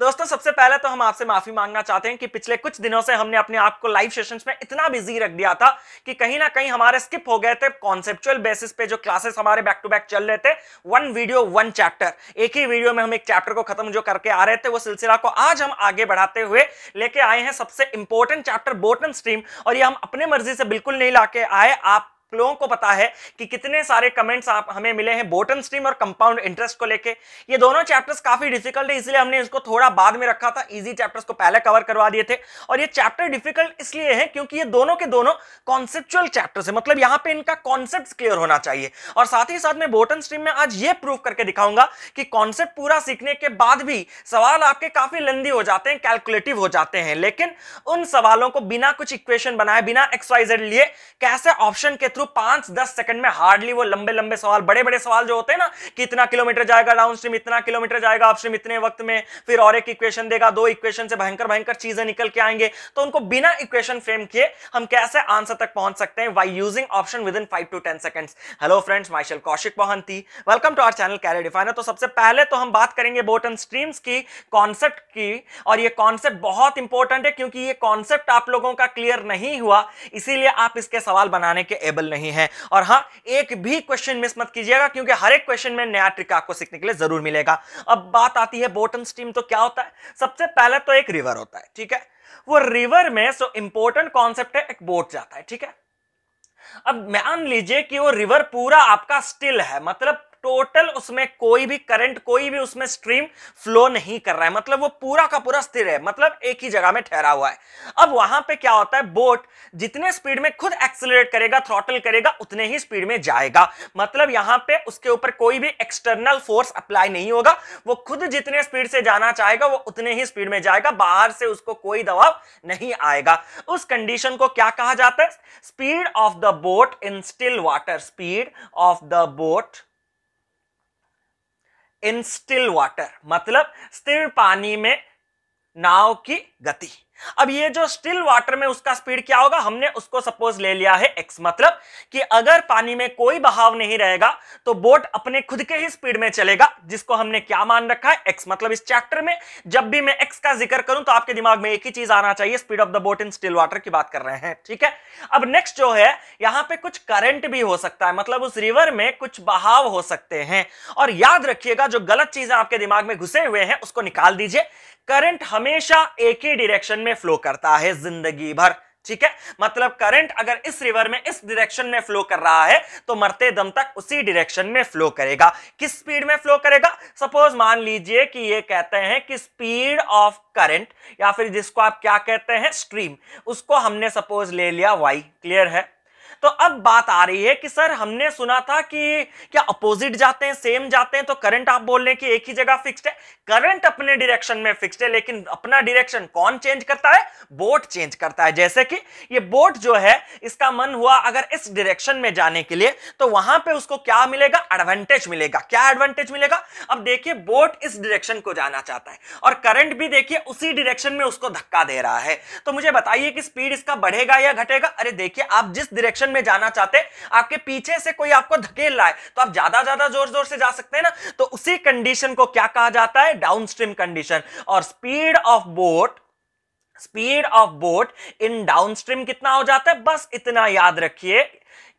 तो दोस्तों सबसे पहले तो हम आपसे माफी मांगना चाहते हैं कि पिछले कुछ दिनों से हमने अपने आप को लाइव सेशंस में इतना बिजी रख दिया था कि कहीं ना कहीं हमारे स्किप हो गए थे कॉन्सेप्चुअल बेसिस पे जो क्लासेस हमारे बैक टू बैक चल रहे थे वन वीडियो वन चैप्टर एक ही वीडियो में हम एक चैप्टर को खत्म जो करके आ रहे थे वो सिलसिला को आज हम आगे बढ़ाते हुए लेके आए हैं सबसे इंपॉर्टेंट चैप्टर बोटन स्ट्रीम और ये हम अपने मर्जी से बिल्कुल नहीं ला आए आप लोगों को पता है कि कितने सारे कमेंट्स आप हमें मिले हैं बोटन स्ट्रीम और कंपाउंड इंटरेस्ट को लेके ये दोनों चैप्टर्स काफी डिफिकल्ट है इसलिए हमने इसको थोड़ा बाद में रखा था इजी चैप्टर्स को पहले कवर करवा दिए थे और ये चैप्टर डिफिकल्ट इसलिए है क्योंकि ये दोनों के दोनों कॉन्सेप्चुअल चैप्टर्स है मतलब यहाँ पे इनका कॉन्सेप्ट क्लियर होना चाहिए और साथ ही साथ में बोटन स्ट्रीम में आज ये प्रूव करके दिखाऊंगा कि कॉन्सेप्ट पूरा सीखने के बाद भी सवाल आपके काफी लंदी हो जाते हैं कैलकुलेटिव हो जाते हैं लेकिन उन सवालों को बिना कुछ इक्वेशन बनाए बिना एक्सवाइजेड लिए कैसे ऑप्शन के थ्रू पांच दस सेकंड में हार्डली वो लंबे लंबे सवाल बड़े बड़े सवाल जो होते हैं ना कि इतना किलोमीटर जाएगा डाउन स्ट्रीम इतना किलोमीटर जाएगा अपस्ट्रीम इतने वक्त में फिर और एक इक्वेशन देगा दो इक्वेशन से भयंकर भयंकर चीजें निकल के आएंगे तो उनको बिना इक्वेशन फ्रेम किए हम कैसे आंसर तक पहुंच सकते हैं why using option within five to ten second hello friends myself Kaushik Mohanty welcome to our channel career definer तो सबसे पहले तो हम बात करेंगे बोट एंड स्ट्रीम्स की कॉन्सेप्ट की और ये कॉन्सेप्ट बहुत इंपॉर्टेंट है क्योंकि ये कॉन्सेप्ट आप लोगों का क्लियर नहीं हुआ इसीलिए आप इसके सवाल बनाने के एबल पॉसिबल नहीं है और हाँ एक भी क्वेश्चन मिस मत कीजिएगा क्योंकि हर एक क्वेश्चन में नया ट्रिक आपको सीखने के लिए जरूर मिलेगा अब बात आती है बोटन स्टीम तो क्या होता है सबसे पहले तो एक रिवर होता है ठीक है वो रिवर में सो इंपॉर्टेंट कॉन्सेप्ट है एक बोट जाता है ठीक है अब मान लीजिए कि वो रिवर पूरा आपका स्टिल है मतलब टोटल उसमें कोई भी करंट कोई भी उसमें स्ट्रीम फ्लो नहीं कर रहा है मतलब वो पूरा का पूरा स्थिर है मतलब एक ही जगह में ठहरा हुआ है अब वहां पे क्या होता है बोट जितने स्पीड में खुद एक्सेलरेट करेगा थ्रॉटल करेगा उतने ही स्पीड में जाएगा मतलब यहां पे उसके ऊपर कोई भी एक्सटर्नल फोर्स अप्लाई नहीं होगा वो खुद जितने स्पीड से जाना चाहेगा वो उतने ही स्पीड में जाएगा बाहर से उसको कोई दबाव नहीं आएगा उस कंडीशन को क्या कहा जाता है speed of the boat in still water speed of the boat in still water मतलब स्थिर पानी में नाव की गति अब ये जो स्टिल वाटर में उसका स्पीड क्या होगा हमने उसको सपोज ले लिया है एक्स मतलब कि अगर पानी में कोई बहाव नहीं रहेगा तो बोट अपने खुद के ही स्पीड में चलेगा जिसको हमने क्या मान रखा है एक्स मतलब इस चैप्टर में जब भी मैं एक्स का जिक्र करूं तो आपके दिमाग में एक ही चीज आना चाहिए speed of the boat in still water की बात कर रहे हैं ठीक है अब नेक्स्ट जो है यहां पर कुछ करंट भी हो सकता है मतलब उस रिवर में कुछ बहाव हो सकते हैं और याद रखिएगा जो गलत चीजें आपके दिमाग में घुसे हुए हैं उसको निकाल दीजिए करंट हमेशा एक ही डायरेक्शन में फ्लो करता है जिंदगी भर ठीक है मतलब करंट अगर इस रिवर में इस डायरेक्शन में फ्लो कर रहा है तो मरते दम तक उसी डायरेक्शन में फ्लो करेगा किस स्पीड में फ्लो करेगा सपोज मान लीजिए कि ये कहते हैं कि स्पीड ऑफ करंट या फिर जिसको आप क्या कहते हैं स्ट्रीम उसको हमने सपोज ले लिया वाई क्लियर है तो अब बात आ रही है कि सर हमने सुना था कि क्या अपोजिट जाते हैं सेम जाते हैं तो करंट आप बोल रहे हैं कि एक ही जगह फिक्स्ड है करंट अपने डिरेक्शन में फिक्स्ड है लेकिन अपना डिरेक्शन कौन चेंज करता है बोट चेंज करता है जैसे कि ये बोट जो है इसका मन हुआ अगर इस डायरेक्शन में जाने के लिए तो वहां पर उसको क्या मिलेगा एडवांटेज मिलेगा क्या एडवांटेज मिलेगा अब देखिए बोट इस डिरेक्शन को जाना चाहता है और करंट भी देखिए उसी डिरेक्शन में उसको धक्का दे रहा है तो मुझे बताइए कि स्पीड इसका बढ़ेगा या घटेगा अरे देखिए आप जिस डिरेक्शन डायरेक्शन में जाना चाहते हैं आपके पीछे से कोई आपको धकेल रहा है तो आप ज्यादा ज्यादा जोर जोर से जा सकते हैं ना तो उसी कंडीशन को क्या कहा जाता है डाउन कंडीशन और speed of boat speed of boat in down कितना हो जाता है बस इतना याद रखिए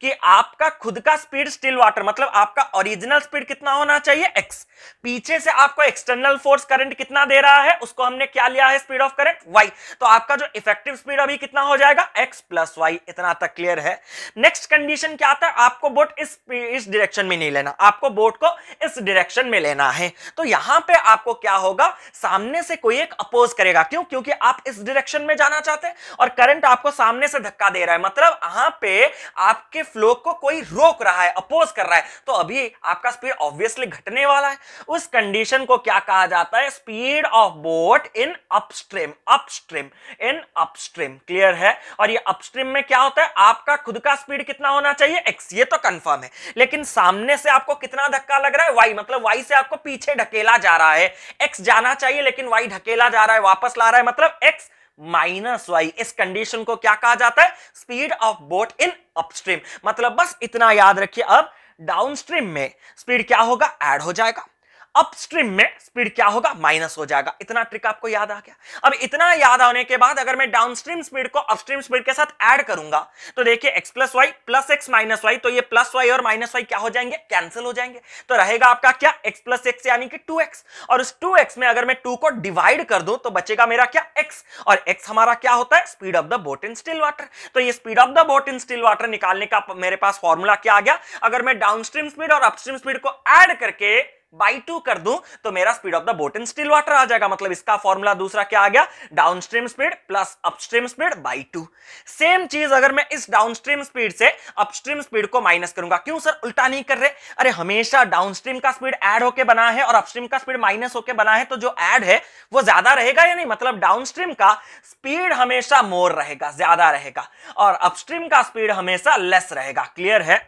कि आपका खुद का स्पीड स्टिल वाटर मतलब आपका ओरिजिनल स्पीड कितना होना चाहिए एक्स पीछे से आपको एक्सटर्नल फोर्स करंट कितना दे रहा है उसको हमने क्या लिया है स्पीड ऑफ करंट वाई तो आपका जो इफेक्टिव स्पीड अभी कितना हो जाएगा एक्स प्लस वाई इतना तक क्लियर है नेक्स्ट कंडीशन क्या आता है आपको बोट इस इस डायरेक्शन में नहीं लेना आपको बोट को इस डायरेक्शन में लेना है तो यहां पर आपको क्या होगा सामने से कोई एक अपोज करेगा क्यों क्योंकि आप इस डिरेक्शन में जाना चाहते हैं और करंट आपको सामने से धक्का दे रहा है मतलब यहां पर आपके फ्लो को कोई रोक रहा है अपोज कर रहा है तो अभी आपका स्पीड ऑब्वियसली घटने वाला है उस कंडीशन को क्या कहा जाता है speed of boat in upstream upstream in upstream clear है और ये अपस्ट्रीम में क्या होता है आपका खुद का स्पीड कितना होना चाहिए एक्स ये तो कंफर्म है लेकिन सामने से आपको कितना धक्का लग रहा है वाई मतलब वाई से आपको पीछे ढकेला जा रहा है एक्स जाना चाहिए लेकिन वाई ढकेला जा रहा है वापस ला रहा है मतलब एक्स माइनस वाई इस कंडीशन को क्या कहा जाता है speed of boat in upstream मतलब बस इतना याद रखिए अब डाउनस्ट्रीम में स्पीड क्या होगा ऐड हो जाएगा अपस्ट्रीम में स्पीड क्या होगा माइनस हो जाएगा इतना ट्रिक आपको याद आ गया अब इतना याद आने के बाद अगर मैं डाउनस्ट्रीम स्पीड को अपस्ट्रीम स्पीड के साथ ऐड करूंगा तो देखिए X plus Y plus x minus Y तो ये प्लस वाई और माइनस वाई क्या हो जाएंगे कैंसिल हो जाएंगे तो रहेगा आपका क्या एक्स प्लस एक्स यानी कि टू एक्स और उस टू एक्स में अगर मैं टू को डिवाइड कर दूं तो बचेगा मेरा क्या एक्स और एक्स हमारा क्या होता है speed of the boat in still water तो ये speed of the boat in still water निकालने का मेरे पास फॉर्मूला क्या आ गया अगर मैं डाउनस्ट्रीम स्पीड और अपस्ट्रीम स्पीड को ऐड करके बाई टू कर दूं तो मेरा speed of the boat in still water आ जाएगा मतलब इसका फॉर्मूला दूसरा क्या आ गया downstream speed plus upstream speed by two same चीज अगर मैं इस डाउनस्ट्रीम स्पीड से अपस्ट्रीम स्पीड को माइनस करूंगा क्यों सर उल्टा नहीं कर रहे अरे हमेशा डाउन स्ट्रीम का स्पीड एड होकर बना है और अपस्ट्रीम का स्पीड माइनस होकर बना है तो जो एड है वो ज्यादा रहेगा या नहीं मतलब डाउन स्ट्रीम का स्पीड हमेशा मोर रहेगा ज्यादा रहेगा और अपस्ट्रीम का स्पीड हमेशा लेस रहेगा क्लियर है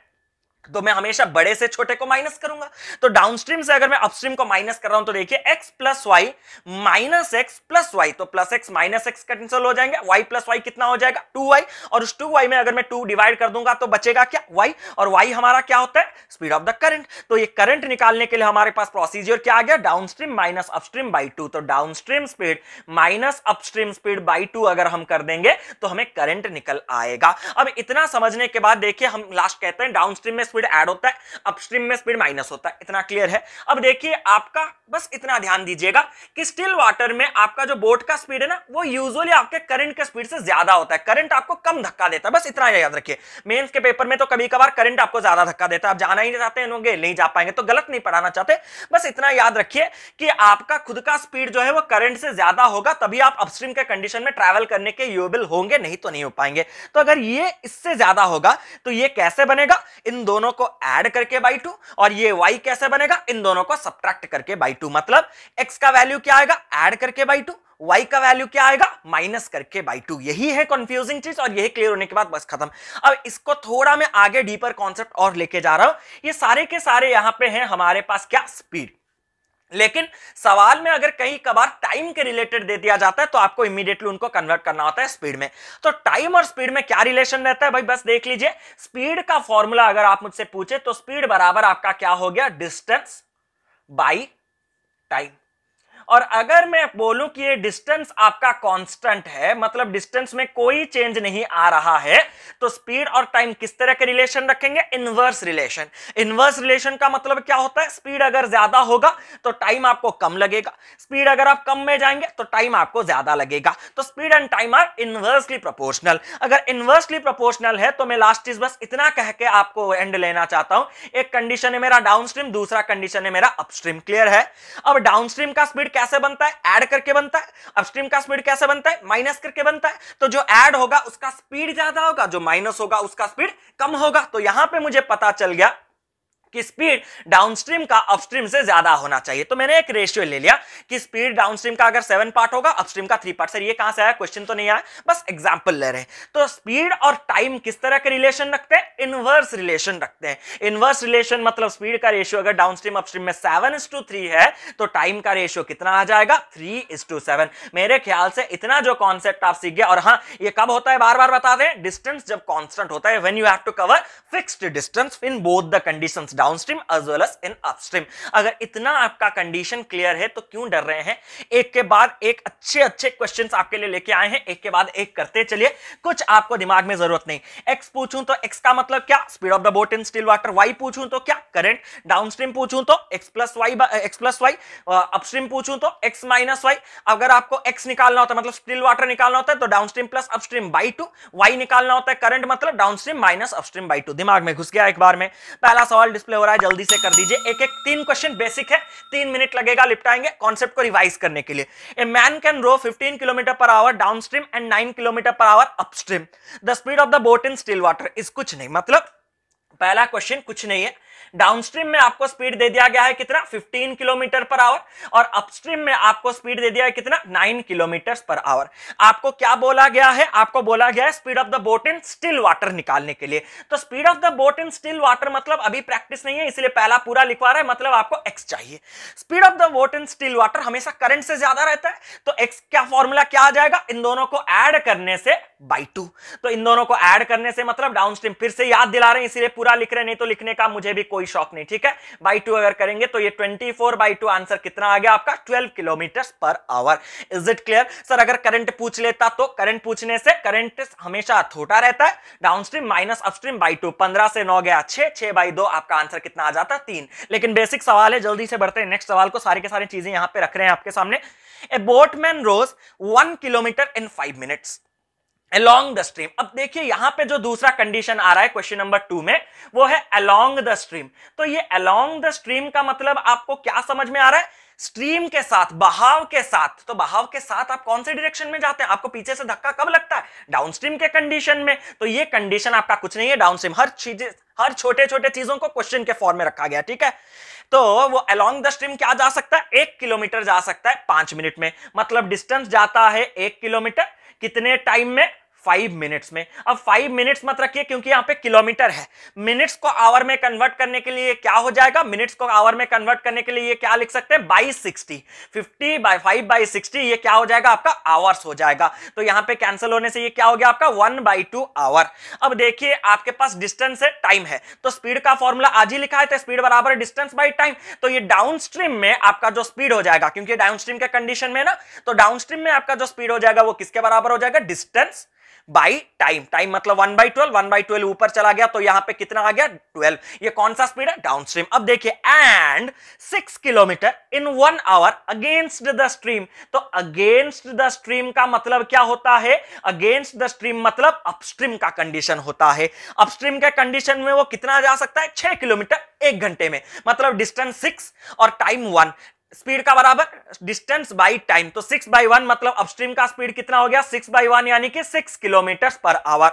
तो मैं हमेशा बड़े से छोटे को माइनस करूंगा तो डाउनस्ट्रीम से अगर मैं अपस्ट्रीम को माइनस कर रहा हूं तो देखिए x plus Y minus X plus Y तो plus x minus X cancel हो जाएंगे y प्लस वाई कितना हो जाएगा 2y और उस 2y में अगर मैं 2 डिवाइड कर दूंगा तो बचेगा क्या y और y हमारा क्या होता है स्पीड ऑफ द करंट तो ये करंट निकालने के लिए हमारे पास प्रोसीजर क्या आ गया downstream minus upstream by two तो downstream speed minus upstream speed by two अगर हम कर देंगे तो हमें करंट निकल आएगा अब इतना समझने के बाद देखिए हम लास्ट कहते हैं डाउनस्ट्रीम में स्पीड स्पीड ऐड होता है अपस्ट्रीम में स्पीड माइनस होता है इतना क्लियर है अब देखिए आपका बस इतना ध्यान दीजिएगा कि स्टिल वाटर में आपका जो बोट का स्पीड है ना वो यूजुअली आपके करंट के स्पीड से ज्यादा होता है करंट आपको कम धक्का देता है बस इतना याद रखिए मेन्स के पेपर में तो कभी कभार करंट आपको ज्यादा धक्का देता है आप जाना ही नहीं चाहते होंगे नहीं जा पाएंगे तो गलत नहीं पढ़ाना चाहते बस इतना याद रखिए कि आपका खुद का स्पीड जो है वो करंट से ज्यादा होगा तभी आप अपस्ट्रीम के कंडीशन में ट्रैवल करने के यूबल होंगे नहीं तो नहीं हो पाएंगे तो अगर ये इससे ज्यादा होगा तो ये कैसे बनेगा इन दोनों दोनों को ऐड करके बाई टू और ये वाई कैसे बनेगा इन दोनों को सब्ट्रैक्ट करके बाई टू मतलब एक्स का वैल्यू क्या आएगा ऐड करके बाई टू y का वैल्यू क्या आएगा माइनस करके बाई टू यही है कंफ्यूजिंग चीज और यही क्लियर होने के बाद बस खत्म अब इसको थोड़ा मैं आगे डीपर कॉन्सेप्ट और लेके जा रहा हूं ये सारे के सारे यहां पे हैं हमारे पास क्या स्पीड लेकिन सवाल में अगर कहीं कभार टाइम के रिलेटेड दे दिया जाता है तो आपको इमीडिएटली उनको कन्वर्ट करना होता है स्पीड में तो टाइम और स्पीड में क्या रिलेशन रहता है भाई बस देख लीजिए स्पीड का फॉर्मूला अगर आप मुझसे पूछे तो स्पीड बराबर आपका क्या हो गया डिस्टेंस बाई टाइम और अगर मैं बोलूं कि ये डिस्टेंस आपका कांस्टेंट है मतलब डिस्टेंस में कोई चेंज नहीं आ रहा है तो स्पीड और टाइम किस तरह के रिलेशन रखेंगे इनवर्स रिलेशन इनवर्स रिलेशन का मतलब क्या होता है स्पीड अगर ज्यादा होगा तो टाइम आपको कम लगेगा स्पीड अगर आप कम में जाएंगे तो टाइम आपको ज्यादा लगेगा तो speed and time are inversely proportional अगर इनवर्सली प्रोपोर्शनल है तो मैं लास्ट चीज बस इतना कह के आपको एंड लेना चाहता हूं एक कंडीशन है मेरा डाउनस्ट्रीम दूसरा कंडीशन है मेरा अपस्ट्रीम क्लियर है अब डाउनस्ट्रीम का स्पीड कैसे बनता है ऐड करके बनता है अपस्ट्रीम का स्पीड कैसे बनता है माइनस करके बनता है तो जो ऐड होगा उसका स्पीड ज्यादा होगा जो माइनस होगा उसका स्पीड कम होगा तो यहां पे मुझे पता चल गया कि स्पीड डाउनस्ट्रीम का अपस्ट्रीम से ज्यादा होना चाहिए तो मैंने एक रेशियो ले लिया कि स्पीड डाउनस्ट्रीम का अगर सेवन पार्ट होगा अपस्ट्रीम का थ्री पार्ट सर ये कहां से आया क्वेश्चन तो नहीं आया बस एग्जांपल ले रहे हैं तो स्पीड और टाइम किस तरह के रिलेशन रखते हैं इनवर्स रिलेशन रखते हैं इनवर्स रिलेशन मतलब स्पीड का रेशियो अगर डाउनस्ट्रीम अपस्ट्रीम में सेवन इस टू थ्री है तो टाइम का रेशियो कितना आ जाएगा थ्री इस टू सेवन मेरे ख्याल से इतना जो कॉन्सेप्ट आप सीख गए और हाँ ये कब होता है बार बार बता दें डिस्टेंस जब कॉन्स्टेंट होता है when you have to cover fixed distance in both the conditions downstream as well as in upstream अगर इतना आपका कंडीशन क्लियर है तो क्यों डर रहे हैं एक के बाद एक अच्छे अच्छे क्वेश्चन आपके लिए लेके आए हैं एक के बाद एक करते चलिए कुछ आपको दिमाग में जरूरत नहीं एक्स पूछूं तो एक्स का मतलब क्या speed of the boat in still water Y पूछूं तो क्या करंट डाउनस्ट्रीम पूछूं तो x plus Y x plus Y upstream पूछूं तो एक्स माइनस वाई अगर आपको एक्स निकालना होता है मतलब स्टील वाटर निकालना होता है तो downstream plus upstream by two Y निकालना होता है करंट मतलब downstream minus upstream by two दिमाग में घुस गया एक बार में पहला सवाल डिस्प्ले डिस्प्ले हो रहा है जल्दी से कर दीजिए एक एक तीन क्वेश्चन बेसिक है तीन मिनट लगेगा लिपटाएंगे कॉन्सेप्ट को रिवाइज करने के लिए a man can row 15 kilometre per hour down stream and 9 kilometre per hour upstream the speed of the boat in still water is कुछ नहीं मतलब पहला क्वेश्चन कुछ नहीं है डाउनस्ट्रीम में आपको स्पीड दे दिया गया है कितना 15 किलोमीटर पर आवर और अपस्ट्रीम में आपको स्पीड दे दिया है कितना 9 किलोमीटर पर आवर आपको क्या बोला गया है आपको बोला गया है speed of the boat in still water निकालने के लिए तो speed of the boat in still water मतलब अभी प्रैक्टिस नहीं है इसलिए पहला पूरा लिखवा रहा है मतलब आपको एक्स चाहिए speed of the boat in still water हमेशा करंट से ज्यादा रहता है तो एक्स क्या फॉर्मूला क्या आ जाएगा इन दोनों को एड करने से बाई टू तो इन दोनों को एड करने से मतलब डाउनस्ट्रीम फिर से याद दिला रहे हैं इसीलिए पूरा लिख रहे नहीं तो लिखने का मुझे भी कोई शॉक नहीं ठीक है बाई टू अगर करेंगे तो ये twenty four by two answer कितना आ गया आपका twelve kilometre per hour is it clear sir अगर करंट पूछ लेता तो करंट पूछने से करंट हमेशा छोटा रहता है down stream minus upstream by two पंद्रह से नौ गया छह छह बाई दो आपका आंसर कितना आ जाता है तीन लेकिन बेसिक सवाल है जल्दी से बढ़ते हैं नेक्स्ट सवाल को सारी के सारी चीजें यहां पर रख रहे हैं आपके सामने a boatman rows one kilometre in five minutes along the stream अब देखिए यहां पे जो दूसरा कंडीशन आ रहा है क्वेश्चन नंबर टू में वो है अलोंग द स्ट्रीम तो ये अलोंग द स्ट्रीम का मतलब आपको क्या समझ में आ रहा है स्ट्रीम के साथ बहाव के साथ तो बहाव के साथ आप कौन से डायरेक्शन में जाते हैं आपको पीछे से धक्का कब लगता है डाउन स्ट्रीम के कंडीशन में तो ये कंडीशन आपका कुछ नहीं है डाउन स्ट्रीम हर चीज हर छोटे छोटे चीजों को क्वेश्चन के फॉर्म में रखा गया ठीक है तो वो अलोंग द स्ट्रीम क्या जा सकता है एक किलोमीटर जा सकता है पांच मिनट में मतलब डिस्टेंस जाता है एक किलोमीटर कितने टाइम में फाइव मिनट्स में अब फाइव मिनट्स मत रखिए क्योंकि यहां पे किलोमीटर है मिनट्स को आवर में कन्वर्ट करने के लिए क्या हो जाएगा मिनट्स को आवर में कन्वर्ट करने के लिए ये क्या लिख सकते हैं by sixty fifty by five by sixty ये क्या हो जाएगा आपका आवर्स हो जाएगा तो यहां पे कैंसिल होने से ये क्या हो गया आपका वन बाई टू आवर अब देखिए आपके पास डिस्टेंस है टाइम है तो स्पीड का फॉर्मूला आज ही लिखा है तो स्पीड बराबर डिस्टेंस बाई टाइम तो ये डाउन स्ट्रीम में आपका जो स्पीड हो जाएगा क्योंकि डाउन स्ट्रीम के कंडीशन में ना तो डाउन स्ट्रीम में आपका जो स्पीड हो जाएगा वो किसके बराबर हो जाएगा डिस्टेंस बाई टाइम टाइम मतलब one by twelve one by twelve ऊपर चला गया तो यहां पे कितना आ गया ट्वेल्व ये कौन सा स्पीड है डाउन स्ट्रीम अब देखिए and six kilometre in one hour against the stream तो अगेंस्ट द स्ट्रीम का मतलब क्या होता है अगेंस्ट द स्ट्रीम मतलब अपस्ट्रीम का कंडीशन होता है अपस्ट्रीम के कंडीशन में वो कितना जा सकता है छह किलोमीटर एक घंटे में मतलब डिस्टेंस सिक्स और टाइम वन स्पीड का बराबर डिस्टेंस बाई टाइम तो सिक्स बाई वन मतलब अपस्ट्रीम का स्पीड कितना हो गया सिक्स बाई वन यानी कि सिक्स किलोमीटर पर आवर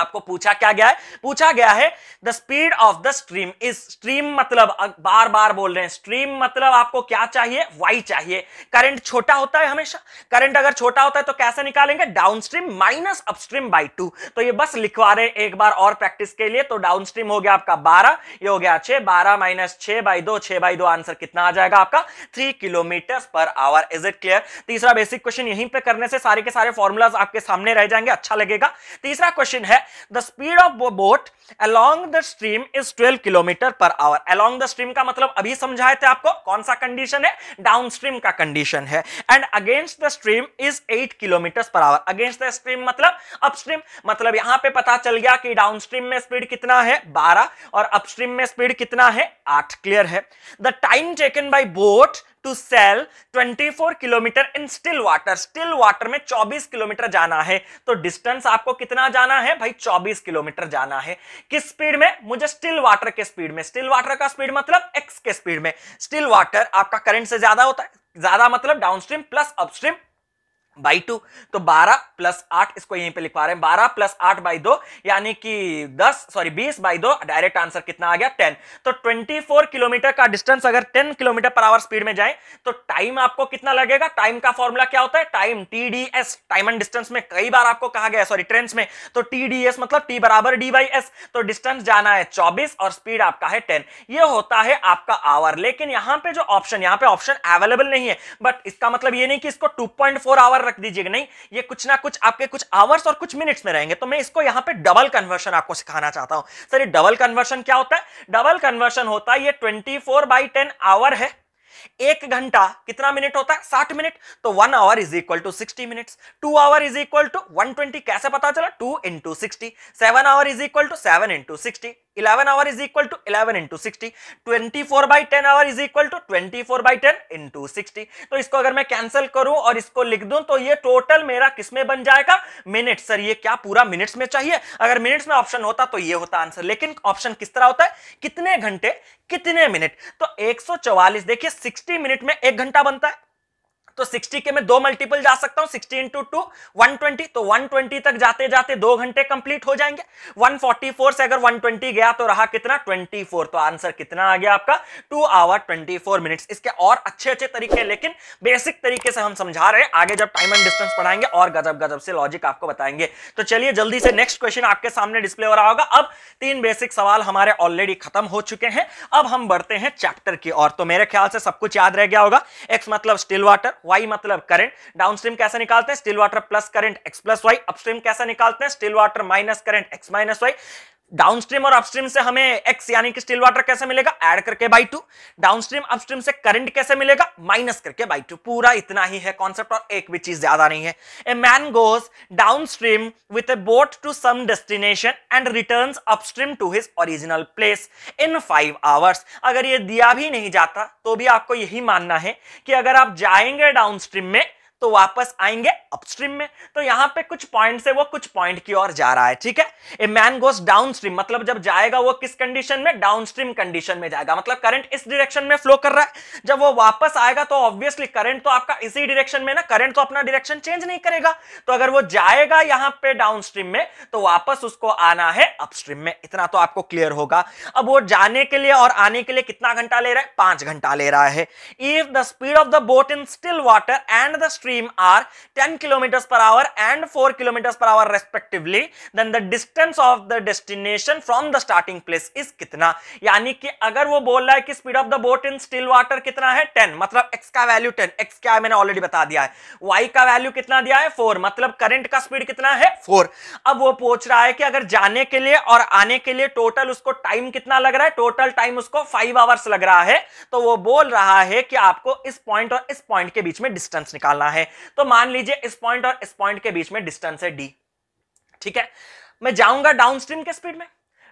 आपको पूछा क्या गया है पूछा गया है the speed of the stream is stream मतलब बार बार बोल रहे हैं स्ट्रीम मतलब आपको क्या चाहिए वाई चाहिए करंट छोटा होता है हमेशा करंट अगर छोटा होता है तो कैसे निकालेंगे down stream minus upstream by two तो ये बस लिखवा रहे एक बार और प्रैक्टिस के लिए तो डाउन स्ट्रीम हो गया आपका बारह ये हो गया छह बारह माइनस छह बाई दो छह बाई दो आंसर कितना आ जाएगा आपका three kilometre per hour is it clear तीसरा बेसिक क्वेश्चन यहीं पर करने से सारे के सारे फॉर्मुलाज आपके सामने रह जाएंगे अच्छा लगेगा तीसरा क्वेश्चन है the speed of boat along the stream is 12 kilometre per hour along the stream का मतलब अभी समझाए थे आपको कौन सा कंडीशन है डाउन स्ट्रीम का कंडीशन है and against the stream is 8 kilometre per hour against the stream मतलब अपस्ट्रीम मतलब यहां पे पता चल गया कि डाउन स्ट्रीम में स्पीड कितना है 12 और अपस्ट्रीम में स्पीड कितना है 8 क्लियर है the time taken by boat to sail 24 kilometre in still water still water में 24 किलोमीटर जाना है तो डिस्टेंस आपको कितना जाना है भाई 24 किलोमीटर जाना है किस स्पीड में मुझे स्टिल वाटर के स्पीड में स्टिल वाटर का स्पीड मतलब एक्स के स्पीड में स्टिल वाटर आपका करंट से ज्यादा होता है ज्यादा मतलब downstream plus upstream by two तो 12 प्लस आठ इसको यहीं पे लिख पा रहे हैं 12 प्लस आठ बाई दो यानी कि 10 सॉरी 20 बाई दो डायरेक्ट आंसर कितना आ गया 10 तो 24 किलोमीटर का डिस्टेंस अगर 10 किलोमीटर पर आवर स्पीड में जाए तो टाइम आपको कितना लगेगा टाइम का फॉर्मूला क्या होता है time T D S time and distance में कई बार आपको कहा गया सॉरी ट्रेन में तो टी डी एस मतलब टी बराबर डी बाई एस तो डिस्टेंस जाना है चौबीस और स्पीड आपका है टेन ये होता है आपका आवर लेकिन यहां पर जो ऑप्शन यहां पर ऑप्शन अवेलेबल नहीं है बट इसका मतलब ये नहीं कि इसको टू आवर रख दीजिएगा नहीं ये कुछ ना कुछ आपके कुछ आवर्स और कुछ मिनट्स में रहेंगे तो मैं इसको यहां पे डबल कन्वर्शन आपको सिखाना चाहता हूं सर ये डबल कन्वर्शन क्या होता है डबल कन्वर्शन होता है ये twenty four by ten hour है एक घंटा कितना मिनट होता है साठ मिनट तो one hour is equal to sixty minute two hour is equal to one twenty कैसे पता चला two into sixty seven hour is equal to seven into sixty 11 hour is equal to 11 into 60 24 by 10 hour is equal to 24 by 10 into 60 तो इसको अगर मैं cancel करूं और इसको लिख दूं तो ये टोटल मेरा किसमें बन जाएगा मिनट सर ये क्या पूरा मिनट्स में चाहिए अगर मिनट्स में ऑप्शन होता तो ये होता आंसर लेकिन ऑप्शन किस तरह होता है कितने घंटे कितने मिनट तो 144 देखिए 60 मिनट में एक घंटा बनता है तो 60 के मैं दो मल्टीपल जा सकता हूं 60 इंटू टू वन तो 120 तक जाते जाते दो घंटे कंप्लीट हो जाएंगे 144 से अगर 120 गया तो रहा कितना 24 तो आंसर कितना आ गया आपका टू आवर ट्वेंटी मिनट्स इसके और अच्छे अच्छे तरीके लेकिन बेसिक तरीके से हम समझा रहे हैं आगे जब टाइम एंड डिस्टेंस पढ़ाएंगे और गजब गजब से लॉजिक आपको बताएंगे तो चलिए जल्दी से नेक्स्ट क्वेश्चन आपके सामने डिस्प्ले हो रहा होगा अब तीन बेसिक सवाल हमारे ऑलरेडी खत्म हो चुके हैं अब हम बढ़ते हैं चैप्टर की और तो मेरे ख्याल से सब कुछ याद रह गया होगा एक्स मतलब स्टिल वाटर वाई मतलब करंट डाउनस्ट्रीम कैसे निकालते हैं still water plus current x plus Y upstream कैसे निकालते हैं still water minus current x minus y downstream और अपस्ट्रीम से हमें एक्स यानी कि स्टील वाटर कैसे मिलेगा ऐड करके बाई टू डाउनस्ट्रीम अपस्ट्रीम से करंट कैसे मिलेगा माइनस करके बाई टू पूरा इतना ही है कॉन्सेप्ट और एक भी चीज ज्यादा नहीं है a man goes downstream with a boat to some destination and return upstream to his original place in five hours अगर ये दिया भी नहीं जाता तो भी आपको यही मानना है कि अगर आप जाएंगे डाउनस्ट्रीम में तो वापस आएंगे अपस्ट्रीम में तो यहां पे कुछ पॉइंट से वो कुछ पॉइंट की ओर जा रहा है ठीक है a man goes downstream मतलब जब जाएगा वो किस कंडीशन में डाउन स्ट्रीम कंडीशन में जाएगा मतलब करंट इस डायरेक्शन में फ्लो कर रहा है जब वो वापस आएगा तो ऑब्वियसली करंट तो आपका इसी डायरेक्शन में ना करंट तो अपना डायरेक्शन चेंज नहीं करेगा तो अगर वो जाएगा यहां पर डाउन स्ट्रीम में तो वापस उसको आना है अपस्ट्रीम में इतना तो आपको क्लियर होगा अब वो जाने के लिए और आने के लिए कितना घंटा ले रहा है पांच घंटा ले रहा है if the speed of the boat in still water and the stream stream are 10 kilometers per hour and 4 kilometers per hour respectively then the distance of the destination from the starting place is कितना यानी कि अगर वो बोल रहा है कि speed of the boat in still water कितना है 10 मतलब x का वैल्यू 10 x क्या है मैंने ऑलरेडी बता दिया है y का वैल्यू कितना दिया है 4 मतलब करंट का स्पीड कितना है 4 अब वो पूछ रहा है कि अगर जाने के लिए और आने के लिए टोटल उसको टाइम कितना लग रहा है टोटल टाइम उसको 5 आवर्स लग रहा है तो वो बोल रहा है कि आपको इस पॉइंट और इस पॉइंट के बीच में डिस्टेंस निकालना है है तो मान लीजिए इस पॉइंट और इस पॉइंट के बीच में डिस्टेंस है डी ठीक है मैं जाऊंगा डाउन स्ट्रीम के स्पीड में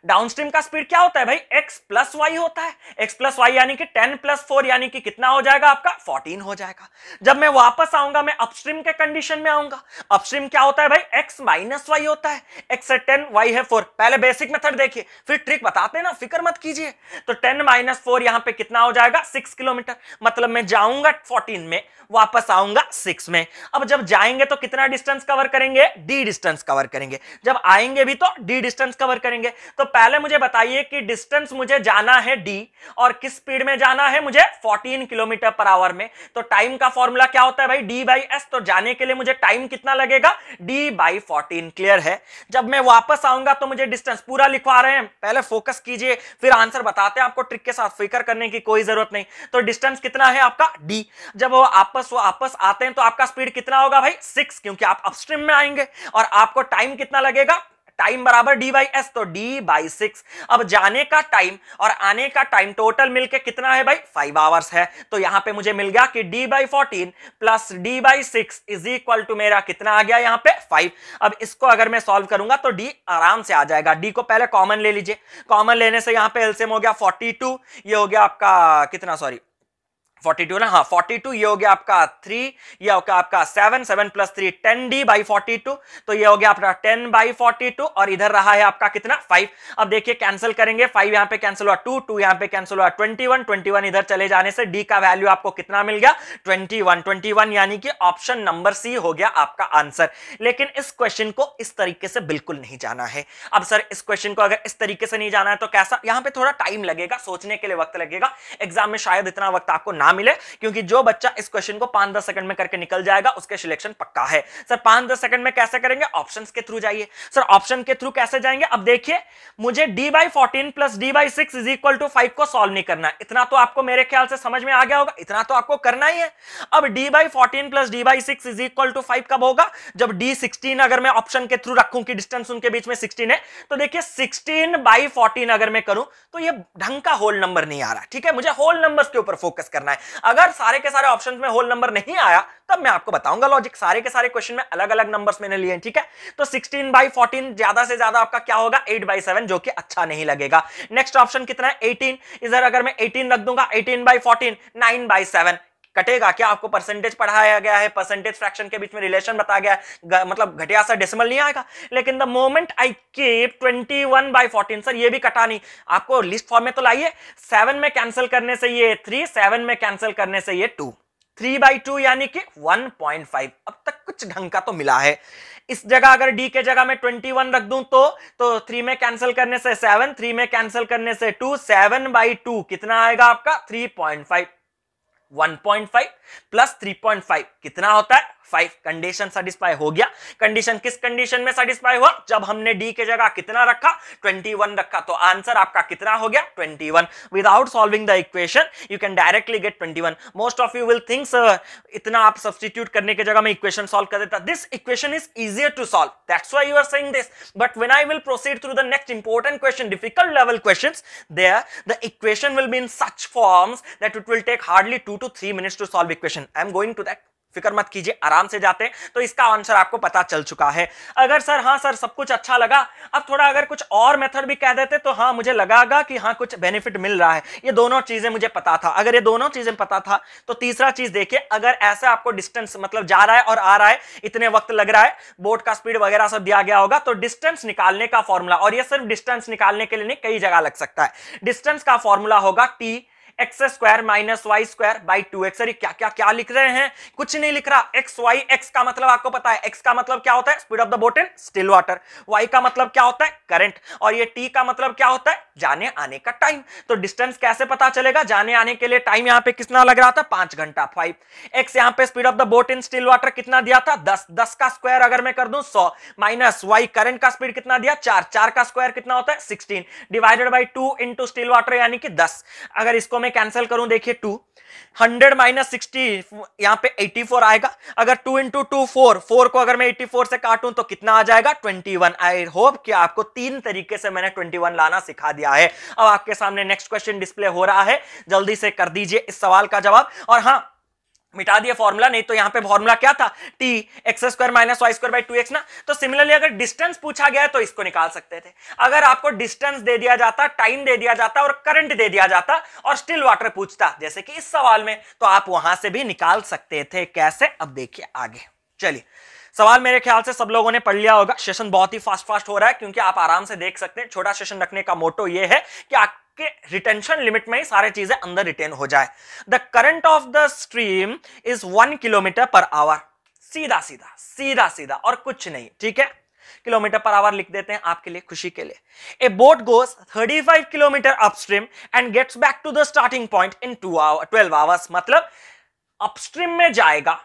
डाउनस्ट्रीम का स्पीड क्या होता है भाई x प्लस वाई होता है x प्लस वाई यानी कि 10 प्लस फोर यानी कि कितना हो जाएगा आपका 14 हो जाएगा जब मैं वापस आऊंगा मैं अपस्ट्रीम के कंडीशन में आऊंगा अपस्ट्रीम क्या होता है भाई x माइनस वाई होता है x है टेन वाई है 4 पहले बेसिक मेथड देखिए फिर ट्रिक बताते हैं ना फिक्र मत कीजिए तो टेन माइनस फोर यहां पर कितना हो जाएगा सिक्स किलोमीटर मतलब मैं जाऊंगा फोर्टीन में वापस आऊंगा सिक्स में अब जब जाएंगे तो कितना डिस्टेंस कवर करेंगे डी डिस्टेंस कवर करेंगे जब आएंगे भी तो डी डिस्टेंस कवर करेंगे तो पहले मुझे बताइए कि डिस्टेंस मुझे जाना है डी और किस स्पीड में जाना है मुझे 14 किलोमीटर पर आवर में तो टाइम का फॉर्मूला क्या होता है भाई डी बाई एस तो जाने के लिए मुझे टाइम कितना लगेगा डी बाई फोर्टीन क्लियर है जब मैं वापस आऊंगा तो मुझे डिस्टेंस पूरा लिखवा रहे हैं पहले फोकस कीजिए फिर आंसर बताते हैं आपको ट्रिक के साथ फिकर करने की कोई जरूरत नहीं तो डिस्टेंस कितना है आपका डी जब वो आपस वो आपस आते हैं तो आपका स्पीड कितना होगा भाई सिक्स क्योंकि आप अपस्ट्रीम में आएंगे और आपको टाइम कितना लगेगा टाइम बराबर डी बाई एस तो डी बाई सिक्स अब जाने का टाइम और आने का टाइम टोटल मिलके कितना है भाई फाइव आवर्स है तो यहां पे मुझे मिल गया कि d by fourteen plus d by six is equal to मेरा कितना आ गया यहां पे फाइव अब इसको अगर मैं सॉल्व करूंगा तो डी आराम से आ जाएगा डी को पहले कॉमन ले लीजिए कॉमन लेने से यहां पर एल्सियम हो गया फोर्टी टू ये हो गया आपका कितना सॉरी फोर्टी टू ना हाँ फोर्टी टू ये हो गया आपका थ्री ये हो गया आपका seven seven plus three ten d by forty two तो ये हो गया आपका टेन बाई फोर्टी टू और इधर रहा है आपका कितना फाइव अब देखिए कैंसिल करेंगे फाइव यहाँ पे कैंसिल हुआ टू टू यहाँ पे कैंसिल हुआ ट्वेंटी वन ट्वेंटी वन इधर चले जाने से डी का वैल्यू आपको कितना मिल गया ट्वेंटी वन ट्वेंटी वन यानी कि ऑप्शन नंबर सी हो गया आपका आंसर लेकिन इस क्वेश्चन को इस तरीके से बिल्कुल नहीं जाना है अब सर इस क्वेश्चन को अगर इस तरीके से नहीं जाना है तो कैसा यहाँ पे थोड़ा टाइम लगेगा सोचने के लिए वक्त लगेगा एग्जाम में शायद इतना वक्त आपको ना ना मिले क्योंकि जो बच्चा इस क्वेश्चन को पांच दस सेकंड में करके निकल जाएगा उसके सिलेक्शन पक्का है सर पांच दस सेकंड में कैसे करेंगे ऑप्शन के थ्रू जाइए सर ऑप्शन के थ्रू कैसे जाएंगे अब देखिए मुझे d by fourteen plus d by six is equal to five को सोल्व नहीं करना इतना तो आपको मेरे ख्याल से समझ में आ गया होगा इतना तो आपको करना ही है अब d by fourteen plus d by six is equal to five कब होगा जब डी सिक्सटीन अगर मैं ऑप्शन के थ्रू रखूं कि डिस्टेंस उनके बीच में सिक्सटीन है तो देखिए सिक्सटीन बाई फोर्टीन अगर मैं करूं तो ये ढंग का होल नंबर नहीं आ रहा ठीक है मुझे होल नंबर के ऊपर फोकस करना है अगर सारे के सारे ऑप्शन में होल नंबर नहीं आया तब मैं आपको बताऊंगा लॉजिक सारे के सारे क्वेश्चन में अलग अलग नंबर्स मैंने लिए ठीक है तो 16 बाई फोर्टीन ज्यादा से ज्यादा आपका क्या होगा 8 बाई सेवन जो कि अच्छा नहीं लगेगा नेक्स्ट ऑप्शन कितना है 18 इधर अगर मैं 18 रख दूंगा 18 by fourteen nine by seven कटेगा क्या आपको परसेंटेज पढ़ाया गया है परसेंटेज फ्रैक्शन के बीच में रिलेशन बताया गया है मतलब घटिया सा डेसिमल नहीं आएगा लेकिन the moment I keep 21 one by sir ये भी कटा नहीं आपको लिस्ट फॉर्म में तो लाइए सेवन में कैंसिल करने से ये थ्री सेवन में कैंसिल करने से ये टू थ्री बाई टू यानी कि 1.5 अब तक कुछ ढंग का तो मिला है इस जगह अगर डी के जगह मैं 21 रख दूं तो तो थ्री में कैंसिल करने से सेवन थ्री में कैंसिल करने से टू सेवन बाई टू कितना आएगा आपका 3.5 1.5 प्लस 3.5 कितना होता है फाइव कंडीशन सेटिस्फाई हो गया कंडीशन किस कंडीशन में सेटिस्फाई हुआ जब हमने डी के जगह कितना रखा ट्वेंटी वन रखा तो आंसर आपका कितना हो गया twenty one without solving the equation you can directly get twenty one most of you will thinks इतना आप सब्सटीट्यूट करने की जगह में इक्वेशन सॉल्व कर देता this equation is easier to solve that's why you are saying this but when I will proceed through the next important question difficult level question there the equation will be in such forms that it will take hardly two to three minutes to solve equation I am going to that फिक्र मत कीजिए आराम से जाते हैं तो इसका answer आपको पता चल चुका है अगर सर हाँ सर सब कुछ अच्छा लगा अब थोड़ा अगर कुछ और मेथड भी कह देते तो हाँ मुझे लगागा कि हाँ कुछ बेनिफिट मिल रहा है ये दोनों चीजें मुझे पता था अगर ये दोनों चीजें पता था तो तीसरा चीज देखिए अगर ऐसा आपको डिस्टेंस मतलब जा रहा है और आ रहा है इतने वक्त लग रहा है बोट का स्पीड वगैरह सब दिया गया होगा तो डिस्टेंस निकालने का फॉर्मूला और यह सिर्फ डिस्टेंस निकालने के लिए नहीं कई जगह लग सकता है डिस्टेंस का फॉर्मूला होगा t x square minus y square by two x क्या क्या क्या लिख रहे हैं कुछ नहीं लिख रहा एक्स वाई एक्स का मतलब आपको पता है एक्स का मतलब क्या होता है speed of the boat in still water y का मतलब क्या होता है करंट और ये टी का मतलब क्या होता है जाने आने का टाइम तो डिस्टेंस कैसे पता चलेगा जाने आने के लिए टाइम यहाँ पे कितना लग रहा था पांच घंटा फाइव एक्स यहाँ पे speed of the boat in still water कितना दिया था दस दस का स्क्वायर अगर मैं कर दू सौ माइनस वाई करंट का स्पीड कितना दिया चार चार का स्क्वायर कितना होता है sixteen divided by two into still water यानी कि दस अगर इसको मैं कैंसिल करूं देखिए टू हंड्रेड माइनस सिक्सटी यहां पे एट्टी फोर आएगा अगर two into two four four को अगर मैं एट्टी फोर से काटूं तो कितना आ जाएगा ट्वेंटी वन आई होप कि आपको तीन तरीके से मैंने ट्वेंटी वन लाना सिखा दिया है अब आपके सामने नेक्स्ट क्वेश्चन डिस्प्ले हो रहा है जल्दी से कर दीजिए इस सवाल का जवाब और हाँ मिटा दिया फॉर्मूला नहीं तो यहां पे फॉर्मूला क्या था t x square minus y square by two x ना तो सिमिलरली अगर डिस्टेंस पूछा गया तो इसको निकाल सकते थे अगर आपको डिस्टेंस दे दिया जाता टाइम दे दिया जाता और करंट दे दिया जाता और स्टिल वाटर पूछता जैसे कि इस सवाल में तो आप वहां से भी निकाल सकते थे कैसे अब देखिए आगे चलिए सवाल मेरे ख्याल से सब लोगों ने पढ़ लिया होगा सेशन बहुत ही फास्ट फास्ट हो रहा है क्योंकि आप आराम से देख सकते हैं छोटा सेशन रखने का मोटो ये है कि कि रिटेंशन लिमिट में ही सारे चीजें अंदर रिटेन हो जाए the current of the stream is one kilometre per hour सीधा सीधा सीधा सीधा और कुछ नहीं ठीक है किलोमीटर पर आवर लिख देते हैं आपके लिए खुशी के लिए a boat goes 35 kilometre upstream and gets back to the starting point in two hour twelve hours मतलब अपस्ट्रीम में जाएगा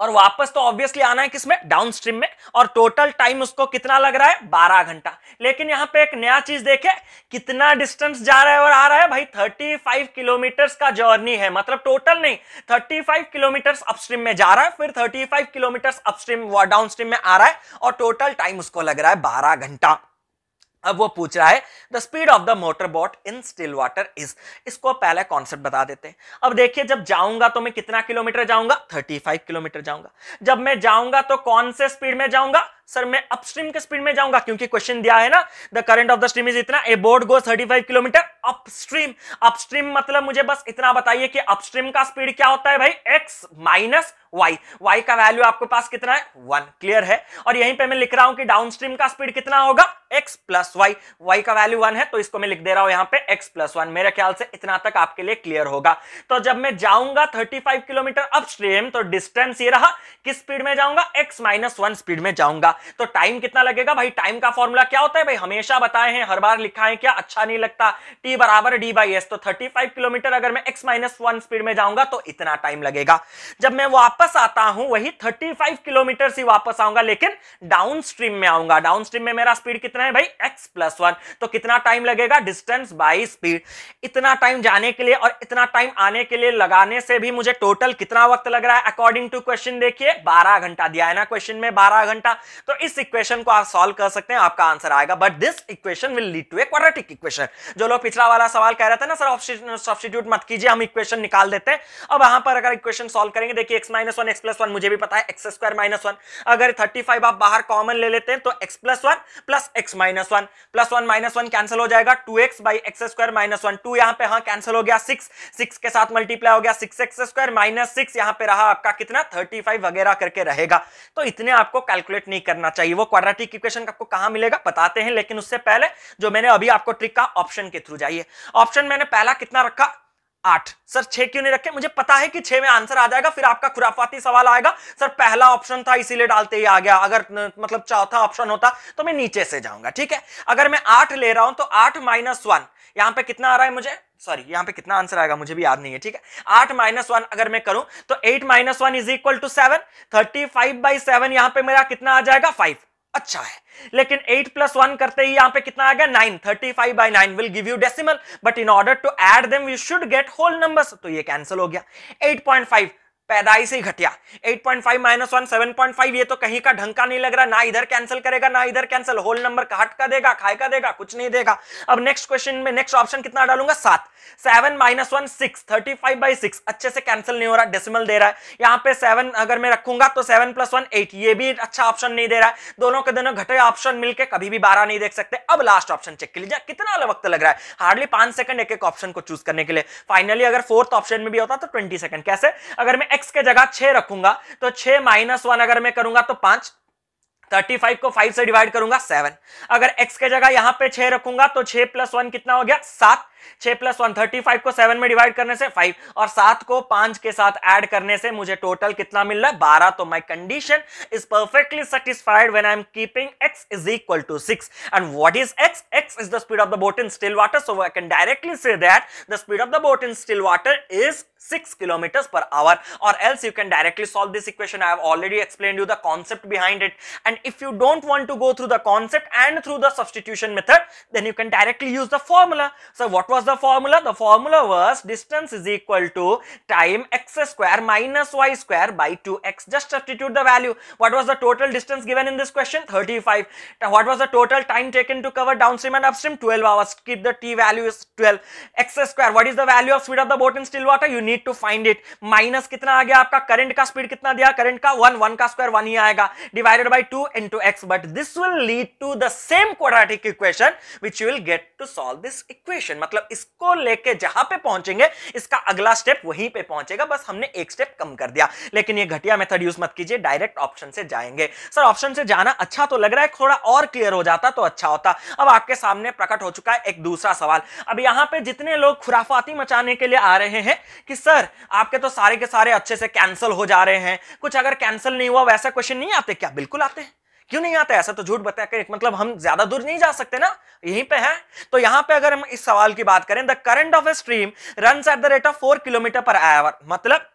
और वापस तो ऑब्वियसली आना है किसमें डाउन स्ट्रीम में और टोटल टाइम उसको कितना लग रहा है बारह घंटा लेकिन यहां पे एक नया चीज देखे कितना डिस्टेंस जा रहा है और आ रहा है भाई थर्टी फाइव किलोमीटर्स का जर्नी है मतलब टोटल नहीं थर्टी फाइव किलोमीटर अपस्ट्रीम में जा रहा है फिर thirty five kilometre upstream downstream में आ रहा है और टोटल टाइम उसको लग रहा है बारह घंटा अब वो पूछ रहा है the speed of the motor boat in still water is इसको पहले कॉन्सेप्ट बता देते हैं अब देखिए जब जाऊंगा तो मैं कितना किलोमीटर जाऊंगा 35 किलोमीटर जाऊंगा जब मैं जाऊंगा तो कौन से स्पीड में जाऊंगा सर मैं अपस्ट्रीम के स्पीड में जाऊंगा क्योंकि क्वेश्चन दिया है ना the current of the stream is इतना a boat go five kilometre upstream upstream मतलब मुझे बस इतना बताइए कि अपस्ट्रीम का स्पीड क्या होता है भाई एक्स माइनस y y का वैल्यू आपके पास कितना है वन क्लियर है और यहीं पे मैं लिख रहा हूं कि डाउन स्ट्रीम का स्पीड कितना होगा x प्लस वाई वाई का वैल्यू वन है तो इसको मैं लिख दे रहा हूं यहां पे x प्लस वन मेरे ख्याल से इतना तक आपके लिए क्लियर होगा तो जब मैं जाऊंगा 35 किलोमीटर अपस्ट्रीम तो डिस्टेंस ये रहा किस स्पीड में जाऊंगा x माइनस वन स्पीड में जाऊंगा तो टाइम कितना लगेगा भाई टाइम का फॉर्मूला क्या होता है भाई हमेशा बताए हैं हर बार लिखा है क्या अच्छा नहीं लगता टी बराबर डी बाई एस तो थर्टी किलोमीटर अगर मैं एक्स माइनस स्पीड में जाऊंगा तो इतना टाइम लगेगा जब मैं वो आप वापस आता हूं वही 35 किलोमीटर से वापस आऊंगा लेकिन डाउन स्ट्रीम में आऊंगा डाउन स्ट्रीम में मेरा स्पीड कितना है भाई x प्लस वन तो कितना टाइम लगेगा डिस्टेंस बाई स्पीड इतना टाइम जाने के लिए और इतना टाइम आने के लिए लगाने से भी मुझे टोटल कितना वक्त लग रहा है अकॉर्डिंग टू क्वेश्चन देखिए बारह घंटा दिया है ना क्वेश्चन में बारह घंटा तो इस इक्वेशन को आप सोल्व कर सकते हैं आपका आंसर आएगा but this equation will lead to a quadratic equation जो लोग पिछड़ा वाला सवाल कह रहे थे ना सर सब्सिट्यूट मत कीजिए हम इक्वेशन निकाल देते हैं अब यहां पर अगर इक्वेशन सोल्व करेंगे देखिए x minus minus one x plus one मुझे भी पता है एक्स स्क्वायर माइनस वन अगर थर्टी फाइव आप बाहर कॉमन ले लेते हैं तो x plus one plus x minus one plus one minus one cancel हो जाएगा two x by x square minus one two यहाँ पे हाँ कैंसिल हो गया सिक्स सिक्स के साथ मल्टीप्लाई हो गया six x square minus six यहाँ पे रहा आपका कितना थर्टी फाइव वगैरह करके रहेगा तो इतने आपको कैलकुलेट नहीं करना चाहिए वो क्वाड्रेटिक इक्वेशन आपको कहाँ मिलेगा बताते हैं लेकिन उससे पहले जो मैंने अभी आपको ट्रिक का ऑप्शन के थ्रू जाइए ऑप्शन मैंने पहला कितना रखा आठ सर छह क्यों नहीं रखे मुझे पता है कि छह में आंसर आ जाएगा फिर आपका खुराफाती सवाल आएगा सर पहला ऑप्शन था इसीलिए डालते ही आ गया अगर न, मतलब चौथा ऑप्शन होता तो मैं नीचे से जाऊंगा ठीक है अगर मैं आठ ले रहा हूं तो आठ माइनस वन यहां पर कितना आ रहा है मुझे सॉरी यहां पे कितना आंसर आएगा मुझे भी याद नहीं है ठीक है आठ माइनस वन अगर मैं करूं तो eight minus one is equal to seven thirty five by seven यहां पर मेरा कितना आ जाएगा फाइव अच्छा है लेकिन एट प्लस वन करते ही यहां पे कितना आ गया nine thirty five by nine will give you decimal but in order to add them you should get whole numbers तो ये कैंसिल हो गया एट पॉइंट फाइव पैदाई से ही घटिया 8.5 माइनस वन सेवन ये तो कहीं का ढंग का नहीं लग रहा ना इधर कैंसिल करेगा ना इधर कैंसिल होल नंबर का का देगा खाए का देगा कुछ नहीं देगा अब नेक्स्ट क्वेश्चन में नेक्स्ट ऑप्शन कितना डालूंगा सात seven minus one six thirty five by six अच्छे से कैंसिल नहीं हो रहा डेसिमल दे रहा है यहाँ पे सेवन अगर मैं रखूंगा तो सेवन प्लस वन एट ये भी अच्छा ऑप्शन नहीं दे रहा है दोनों के दोनों घटे ऑप्शन मिलकर कभी भी बारह नहीं देख सकते अब लास्ट ऑप्शन चेक कर लीजिए कितना वक्त लग रहा है हार्डली पांच सेकंड एक एक ऑप्शन को चूज करने के लिए फाइनली अगर फोर्थ ऑप्शन में भी होता तो ट्वेंटी सेकंड कैसे अगर मैं एक्स के जगह छह रखूंगा तो छह माइनस वन अगर मैं करूंगा तो पांच 35 को 5 से डिवाइड करूंगा 7 अगर x के जगह यहां पे 6 रखूंगा तो 6 प्लस वन कितना हो गया 7 छह प्लस वन थर्टी फाइव को सेवन में डिवाइड करने से फाइव और सात को पांच के साथ एड करने से मुझे टोटल कितना मिल रहा है बारह तो my condition is perfectly satisfied when I am keeping x is equal to six and what is x x is the speed of the boat in still water so I can directly से that the speed of the boat in still water is six kilometre per hour और else you can directly solve this equation I already explain you the concept behind it and if you don't want to go through the concept and through the substitution method then you can directly use the formula sir what was the formula? The formula was distance is equal to time x square minus y square by 2x. Just substitute the value. What was the total distance given in this question? 35. What was the total time taken to cover downstream and upstream? 12 hours. Keep the t value is 12. x square. What is the value of speed of the boat in still water? You need to find it. Minus कितना आ गया current current का speed कितना दिया current 1 1 का one. 1 ही आएगा divided by 2 into x but this will lead to the same quadratic equation which you will get to solve this equation मतलब मतलब इसको लेके जहां पे पहुंचेंगे इसका अगला स्टेप वहीं पे पहुंचेगा बस हमने एक स्टेप कम कर दिया लेकिन ये घटिया मेथड यूज मत कीजिए डायरेक्ट ऑप्शन से जाएंगे सर ऑप्शन से जाना अच्छा तो लग रहा है थोड़ा और क्लियर हो जाता तो अच्छा होता अब आपके सामने प्रकट हो चुका है एक दूसरा सवाल अब यहां पर जितने लोग खुराफाती मचाने के लिए आ रहे हैं कि सर आपके तो सारे के सारे अच्छे से कैंसिल हो जा रहे हैं कुछ अगर कैंसिल नहीं हुआ वैसा क्वेश्चन नहीं आते क्या बिल्कुल आते हैं क्यों नहीं आता ऐसा तो झूठ बताया मतलब हम ज्यादा दूर नहीं जा सकते ना यहीं पे है तो यहां पे अगर हम इस सवाल की बात करें the current of a stream run at the rate of four kilometre per hour मतलब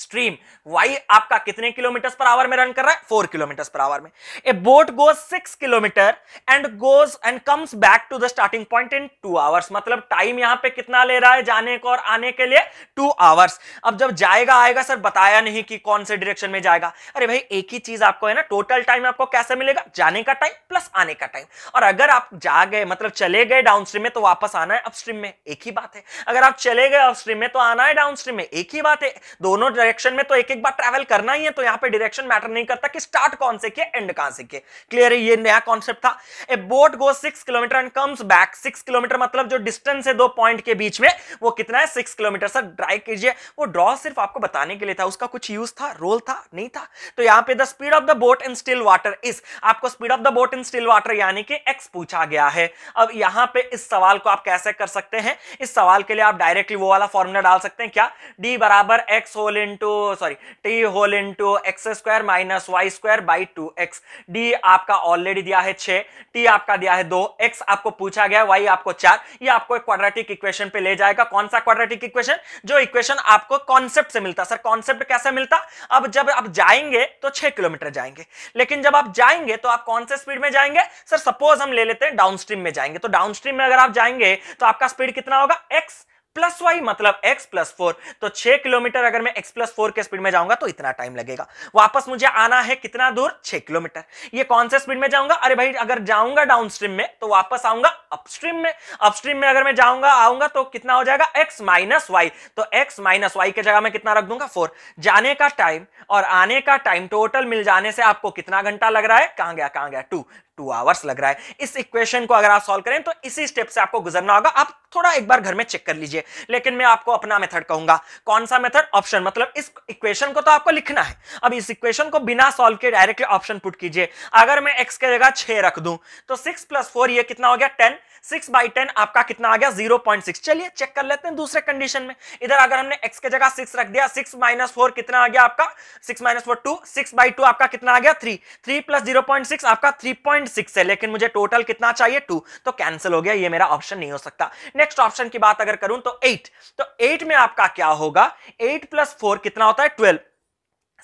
स्ट्रीम वाई आपका कितने किलोमीटर पर आवर में रन कर रहा है फोर किलोमीटर पर आवर में a boat goes six kilometre and goes and comes back to the starting point in two hours मतलब time यहां पे कितना ले रहा है जाने को और आने के लिए टू आवर्स अब जब जाएगा आएगा सर बताया नहीं कि कौन से डायरेक्शन में जाएगा अरे भाई एक ही चीज आपको है ना टोटल टाइम आपको कैसे मिलेगा जाने का टाइम प्लस आने का टाइम और अगर आप जा गए मतलब चले गए डाउन में तो वापस आना है अपस्ट्रीम में एक ही बात है अगर आप चले गए अपस्ट्रीम में तो आना है डाउन में एक ही बात है दोनों डायरेक्शन में तो एक एक बार ट्रैवल करना ही है तो यहां पे डायरेक्शन मैटर नहीं करता कि स्टार्ट कौन से किया एंड कहां से किया क्लियर है ये नया कॉन्सेप्ट था a boat go six kilometre and comes back six kilometre मतलब जो डिस्टेंस है दो पॉइंट के बीच में वो कितना है सिक्स किलोमीटर सर ड्राइव कीजिए वो ड्रॉ सिर्फ आपको बताने के लिए था उसका कुछ यूज था रोल था नहीं था तो यहाँ पे the speed of the boat in still water is आपको speed of the boat in still water यानी कि एक्स पूछा गया है अब यहाँ पे इस सवाल को आप कैसे कर सकते हैं इस सवाल के लिए आप डायरेक्टली वो वाला फॉर्मूला डाल सकते हैं क्या डी बराबर x whole in into sorry t whole into x square minus y square by two x d आपका ऑलरेडी दिया है छह टी आपका दिया है दो एक्स आपको पूछा गया वाई आपको चार ये आपको एक क्वाड्रेटिक इक्वेशन पे ले जाएगा कौन सा क्वाड्रेटिक इक्वेशन जो इक्वेशन आपको कॉन्सेप्ट से मिलता सर कॉन्सेप्ट कैसे मिलता अब जब आप जाएंगे तो छह किलोमीटर जाएंगे लेकिन जब आप जाएंगे तो आप कौन से स्पीड में जाएंगे सर सपोज हम ले लेते हैं डाउन में जाएंगे तो डाउन में अगर आप जाएंगे तो आपका स्पीड कितना होगा एक्स प्लस वाई मतलब एक्स प्लस फोर तो छह किलोमीटर अगर मैं एक्स प्लस फोर के स्पीड में जाऊंगा तो इतना टाइम लगेगा वापस मुझे आना है कितना दूर छह किलोमीटर ये कौन से स्पीड में जाऊंगा अरे भाई अगर जाऊंगा डाउन में तो वापस आऊंगा अपस्ट्रीम में अपस्ट्रीम में अगर मैं जाऊंगा आऊंगा तो कितना हो जाएगा एक्स माइनस तो एक्स माइनस वाई जगह मैं कितना रख दूंगा फोर जाने का टाइम और आने का टाइम टोटल मिल जाने से आपको कितना घंटा लग रहा है कहां गया कहां गया टू टू आवर्स लग रहा है इस इक्वेशन को अगर आप सॉल्व करें तो इसी स्टेप से आपको गुजरना होगा आप थोड़ा एक बार घर में चेक कर लीजिए लेकिन मैं आपको अपना मेथड कहूंगा कौन सा मेथड ऑप्शन मतलब इस इक्वेशन को तो आपको लिखना है अब इस इक्वेशन को बिना सॉल्व के डायरेक्टली ऑप्शन पुट कीजिए अगर मैं एक्स के जगह छह रख दूं तो सिक्स प्लस फोर ये कितना हो गया टेन सिक्स बाई टेन आपका कितना आ गया जीरो पॉइंट सिक्स चलिए चेक कर लेते हैं दूसरे कंडीशन में इधर अगर हमने एक्स के जगह सिक्स रख दिया सिक्स माइनस फोर कितना आ गया आपका six minus four two six by two आपका कितना आ गया three three plus zero point six आपका थ्री पॉइंट सिक्स है लेकिन मुझे टोटल कितना चाहिए टू तो कैंसिल हो गया ये मेरा ऑप्शन नहीं हो सकता नेक्स्ट ऑप्शन की बात अगर करूं तो एट तो एट में आपका क्या होगा एट प्लस फोर कितना होता है twelve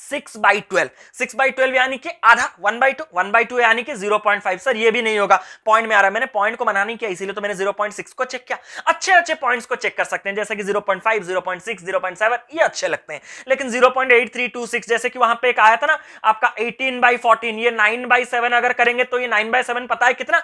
six by twelve six by twelve यानी कि आधा one by two one by two यानी कि जीरो पॉइंट फाइव सर ये भी नहीं होगा पॉइंट में आ रहा है मैंने पॉइंट को मना नहीं किया इसीलिए तो मैंने जीरो पॉइंट सिक्स को चेक किया अच्छे अच्छे पॉइंट्स को चेक कर सकते हैं जैसे कि zero point five zero point six zero point seven ये अच्छे लगते हैं लेकिन zero point eight three two six जैसे कि वहां पर एक आया था ना आपका एटीन बाई फोर्टीन ये नाइन बाई सेवन अगर करेंगे तो ये नाइन बाई सेवन पता है कितना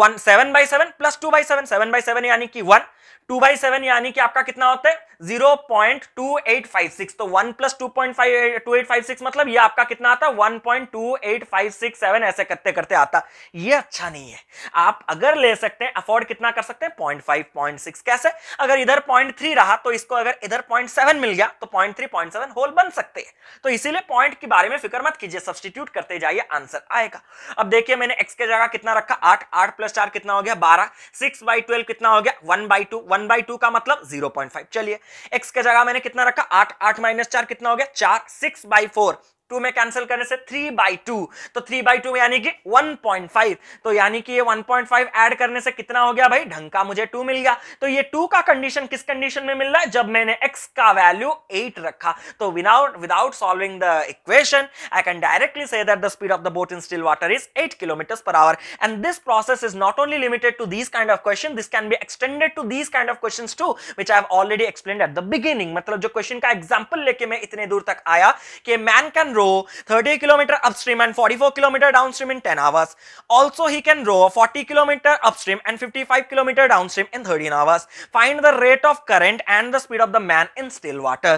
one seven by seven plus two by seven seven by seven यानी कि वन टू बाई सेवन यानी कि आपका कितना होता है zero point two eight five six तो one plus two point five two eight five six मतलब ये आपका कितना आता one point two eight five six seven ऐसे करते करते आता ये अच्छा नहीं है आप अगर ले सकते हैं अफोर्ड कितना कर सकते हैं पॉइंट फाइव पॉइंट सिक्स कैसे अगर इधर पॉइंट थ्री रहा तो इसको अगर इधर पॉइंट सेवन मिल गया तो point three point seven whole बन सकते हैं तो इसीलिए पॉइंट के बारे में फिक्र मत कीजिए सब्सटीट्यूट करते जाइए आंसर आएगा अब देखिए मैंने एक्स के जगह कितना रखा आठ आठ प्लस चार कितना हो गया बारह सिक्स बाई ट्वेल्व कितना हो गया one by two one by two का मतलब जीरो पॉइंट फाइव चलिए एक्स के जगह मैंने कितना रखा आठ आठ माइनस चार कितना हो गया चार सिक्स बाई फोर टू में कैंसिल करने से थ्री बाई टू तो थ्री बाई टू यानी कि वन पॉइंट फाइव तो यानी कि ये वन पॉइंट फाइव एड करने से कितना हो गया भाई ढंग का मुझे टू मिल गया तो ये टू का कंडीशन किस कंडीशन में मिल रहा है जब मैंने एक्स का वैल्यू एट रखा तो without without solving the equation I can directly से that the speed of the boat in still water is eight kilometre per hour and this process is not only limited to these kind of question this can be extended to these kind of question to which I have already explain at the beginning मतलब जो question का example लेके मैं इतने दूर तक आया कि man can row 30 km upstream and 44 km downstream in 10 hours. Also, he can row 40 km upstream and 55 km downstream in 13 hours. Find the rate of current and the speed of the man in still water.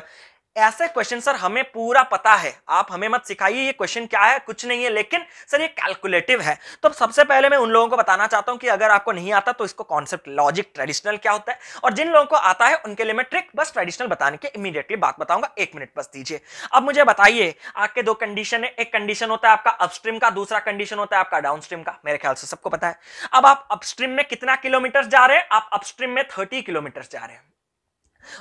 ऐसे question sir हमें पूरा पता है आप हमें मत सिखाइए ये क्वेश्चन क्या है कुछ नहीं है लेकिन सर ये कैलकुलेटिव है तो सबसे पहले मैं उन लोगों को बताना चाहता हूं कि अगर आपको नहीं आता तो इसको कॉन्सेप्ट लॉजिक ट्रेडिशनल क्या होता है और जिन लोगों को आता है उनके लिए मैं ट्रिक बस ट्रेडिशनल बताने की इमीडिएटली बात बताऊंगा एक मिनट बस दीजिए अब मुझे बताइए आपके दो कंडीशन है एक कंडीशन होता है आपका अपस्ट्रीम का दूसरा कंडीशन होता है आपका डाउन का मेरे ख्याल से सबको पता है अब आप अपस्ट्रीम में कितना किलोमीटर जा रहे हैं आप अपस्ट्रीम में थर्टी किलोमीटर जा रहे हैं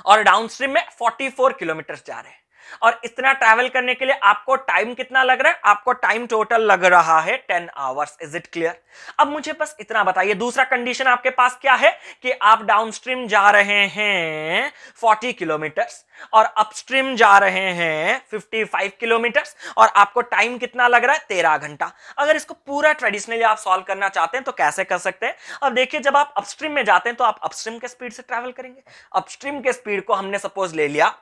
और डाउनस्ट्रीम में 44 किलोमीटर जा रहे हैं और इतना ट्रैवल करने के लिए आपको टाइम कितना लग रहा है आपको टाइम टोटल लग रहा है ten hours is it clear अब मुझे बस इतना बताइए दूसरा कंडीशन आपके पास क्या है कि आप डाउन जा रहे हैं फोर्टी किलोमीटर और अपस्ट्रीम जा रहे हैं 55 किलोमीटर और आपको टाइम कितना लग रहा है तेरह घंटा अगर इसको पूरा ट्रेडिशनली आप सॉल्व करना चाहते हैं तो कैसे कर सकते हैं अब देखिए जब आप अपस्ट्रीम में जाते हैं तो आप अपस्ट्रीम के स्पीड से ट्रैवल करेंगे अपस्ट्रीम के स्पीड को हमने सपोज ले लिया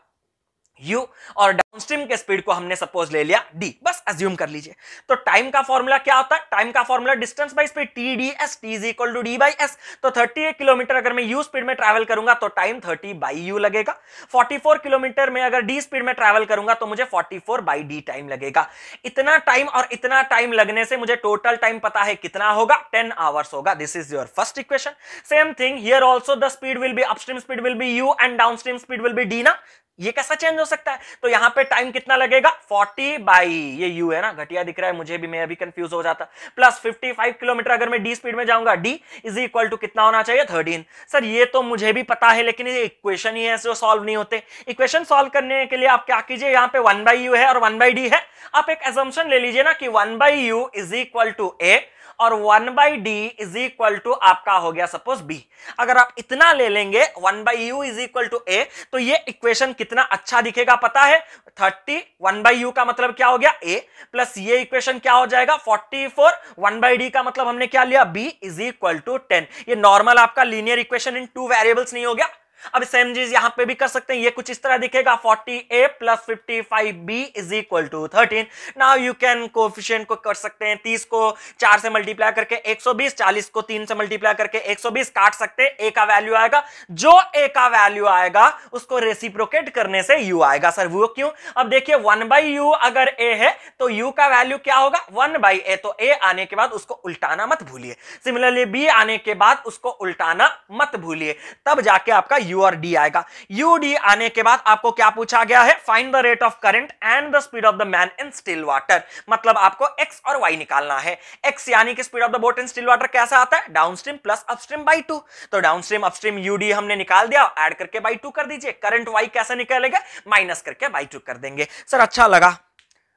यू और डाउनस्ट्रीम के स्पीड को हमने सपोज ले लिया डी बस अज्यूम कर लीजिए तो टाइम का फॉर्मूला क्या होता है टाइम का formula distance by speed T D S T is equal to D by S तो 38 किलोमीटर अगर मैं यू स्पीड में ट्रैवल करूंगा तो टाइम 30 बाई यू लगेगा 44 किलोमीटर में अगर डी स्पीड में ट्रैवल करूंगा तो मुझे 44 फोर बाई डी टाइम लगेगा इतना टाइम और इतना टाइम लगने से मुझे टोटल टाइम पता है कितना होगा 10 आवर्स होगा this is your first equation same thing here also the speed will be upstream speed will be U and downstream speed will be D ना ये कैसा चेंज हो सकता है तो यहां पे टाइम कितना लगेगा 40 बाई ये यू है ना घटिया दिख रहा है मुझे भी मैं अभी कंफ्यूज हो जाता प्लस 55 किलोमीटर अगर मैं डी स्पीड में जाऊंगा डी इज इक्वल टू कितना होना चाहिए 13 सर ये तो मुझे भी पता है लेकिन ये इक्वेशन ही है जो सॉल्व नहीं होते इक्वेशन सोल्व करने के लिए आप क्या कीजिए यहाँ पे वन बाई है और वन बाई है आप एक एजम्सन ले लीजिए ना कि one by U is equal to A और one by D is equal to आपका हो गया सपोज बी अगर आप इतना ले लेंगे one by U is equal to A तो ये इक्वेशन कितना अच्छा दिखेगा पता है थर्टी वन बाई यू का मतलब क्या हो गया ए प्लस ये इक्वेशन क्या हो जाएगा forty four one by D का मतलब हमने क्या लिया B is equal to ten ये नॉर्मल आपका linear equation in two variables नहीं हो गया अब सेम चीज यहां पे भी कर सकते हैं ये कुछ इस तरह दिखेगा 40 A plus fifty five B is equal to thirteen now you can coefficient को कर सकते हैं 30 को 4 से मल्टीप्लाई करके 120 40 को 3 से मल्टीप्लाई करके 120 काट सकते हैं ए का वैल्यू आएगा जो ए का वैल्यू आएगा उसको रेसिप्रोकेट करने से यू आएगा सर वो क्यों अब देखिए वन बाई यू अगर ए है तो यू का वैल्यू क्या होगा वन बाई ए तो ए आने के बाद उसको उल्टाना मत भूलिए सिमिलरली बी आने के बाद उसको उल्टाना मत भूलिए तब जाके आपका यूआरडी आएगा यूडी आने के बाद आपको क्या पूछा गया है find the rate of current and the speed of the man in still water मतलब आपको एक्स और वाई निकालना है एक्स यानी कि speed of the boat in still water कैसा आता है down downstream plus upstream by two तो डाउन स्ट्रीम अपस्ट्रीम यूडी हमने निकाल दिया एड करके बाई टू कर दीजिए करंट वाई कैसे निकलेगा माइनस करके बाई टू कर देंगे सर अच्छा लगा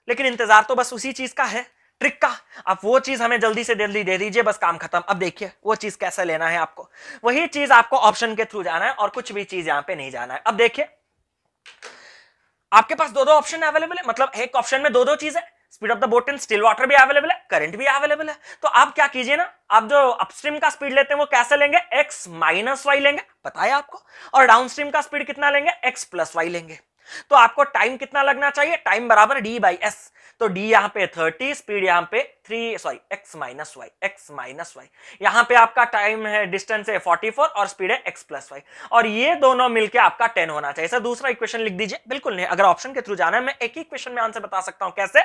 लेकिन इंतजार तो बस उसी चीज का है ट्रिक का आप वो चीज हमें जल्दी से जल्दी दे दीजिए बस काम खत्म अब देखिए वो चीज कैसे लेना है आपको वही चीज आपको ऑप्शन के थ्रू जाना है और कुछ भी चीज यहां पे नहीं जाना है अब देखिए आपके पास दो दो ऑप्शन अवेलेबल है मतलब एक ऑप्शन में दो दो चीज है speed of the boat in still water भी अवेलेबल है करंट भी अवेलेबल है तो आप क्या कीजिए ना आप जो अपस्ट्रीम का स्पीड लेते हैं वो कैसे लेंगे एक्स माइनस वाई लेंगे पता है आपको और स्ट्रीम का स्पीड कितना लेंगे एक्स प्लस वाई लेंगे तो आपको टाइम कितना लगना चाहिए टाइम बराबर डी बाई एस तो डी यहाँ पे थर्टी स्पीड यहाँ पे three sorry x minus y x minus y यहाँ पे आपका टाइम है डिस्टेंस है फोर्टी फोर और स्पीड है एक्स प्लस वाई और ये दोनों मिलकर आपका टेन होना चाहिए सर दूसरा इक्वेशन लिख दीजिए बिल्कुल नहीं अगर ऑप्शन के थ्रू जाना है मैं एक ही क्वेश्चन में आंसर बता सकता हूँ कैसे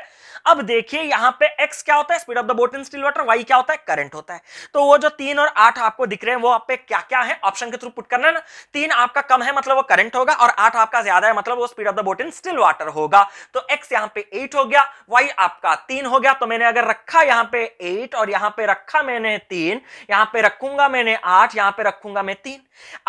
अब देखिए यहाँ पे एक्स क्या होता है speed of the boat in still water y क्या होता है करंट होता है तो वो जो तीन और आठ आपको दिख रहे हैं वो आप पे क्या क्या है ऑप्शन के थ्रू पुट करना है ना तीन आपका कम है मतलब वो करंट होगा और आठ आपका ज्यादा है मतलब वो speed of the boat in still water होगा तो एक्स यहाँ पे एट हो गया वाई आपका तीन हो गया तो मैंने अगर रखा यहां पे एट और यहां पे रखा मैंने तीन यहां पे रखूंगा मैंने आठ यहां पे रखूंगा मैं तीन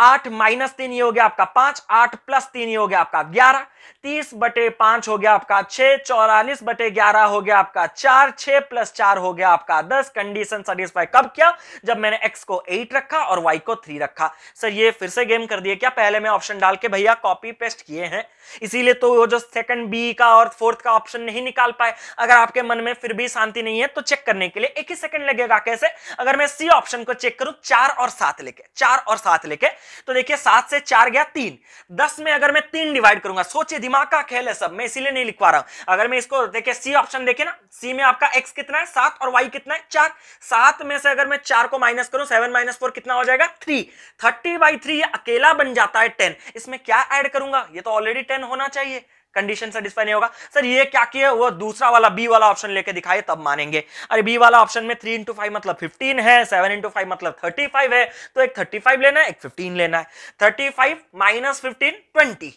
आठ माइनस तीन ये हो गया आपका पांच आठ प्लस तीन ये हो गया आपका ग्यारह तीस बटे पांच हो गया आपका छह चौरालीस बटे ग्यारह हो गया आपका चार छह प्लस चार हो गया आपका दस कंडीशन सेटिस्फाई कब किया जब मैंने एक्स को एट रखा और वाई को थ्री रखा सर ये फिर से गेम कर दिया क्या पहले मैं ऑप्शन डाल के भैया कॉपी पेस्ट किए हैं इसीलिए तो वो जो सेकंड बी का और फोर्थ का ऑप्शन नहीं निकाल पाए है अगर आपके मन में फिर भी शांति नहीं है तो चेक करने के लिए एक ही सेकंड लगेगा कैसे अगर मैं सी ऑप्शन को चेक करूं चार और सात लेके चार और सात लेके तो देखिए सात से चार गया तीन दस में अगर मैं तीन डिवाइड करूंगा सोचिए दिमाग का खेल है सब मैं इसीलिए नहीं लिखवा रहा हूं अगर मैं इसको देखिए सी ऑप्शन देखिए ना सी में आपका एक्स कितना है सात और वाई कितना है चार सात में से अगर मैं चार को माइनस करूं सेवन माइनस फोर कितना हो जाएगा थ्री थर्टी बाई थ्री अकेला बन जाता है टेन इसमें क्या ऐड करूंगा ये तो ऑलरेडी टेन होना चाहिए कंडीशन सेटिस्फाई नहीं होगा सर ये क्या किया वो दूसरा वाला बी वाला ऑप्शन लेके दिखाए तब मानेंगे अरे बी वाला ऑप्शन में थ्री इंटू फाइव मतलब फिफ्टीन है सेवन इंटू फाइव मतलब थर्टी फाइव है तो एक थर्टी फाइव लेना है एक फिफ्टीन लेना है thirty five minus fifteen twenty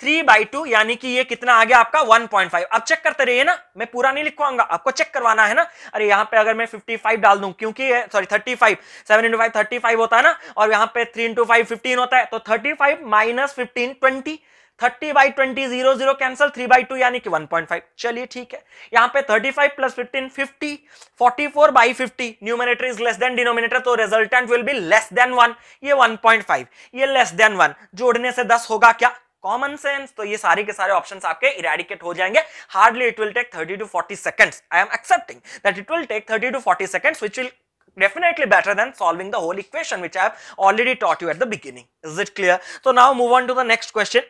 three by two यानी कि ये कितना आ गया आपका वन पॉइंट फाइव अब चेक करते रहिए ना मैं पूरा नहीं लिखवाऊंगा आपको चेक करवाना है ना अरे यहाँ पे अगर मैं फिफ्टी फाइव डाल दूं क्योंकि sorry thirty five seven into five thirty five होता है ना और यहाँ पे थ्री इंटू फाइव फिफ्टीन होता है तो thirty five minus fifteen twenty thirty by twenty zero zero cancel three by two यानी कि वन पॉइंट फाइव चलिए ठीक है यहाँ पे thirty five plus fifteen fifty forty four by fifty numerator is less than denominator तो resultant will be less than one ये one point five ये लेस देन वन जोड़ने से दस होगा क्या कॉमन सेंस तो ये सारे के सारे ऑप्शंस आपके इरेडिकेट हो जाएंगे hardly it will take thirty to forty seconds I am accepting that it will take thirty to forty seconds which will definitely better than solving the whole equation which I have already taught you at the beginning. Is it clear? So now move on to the next question.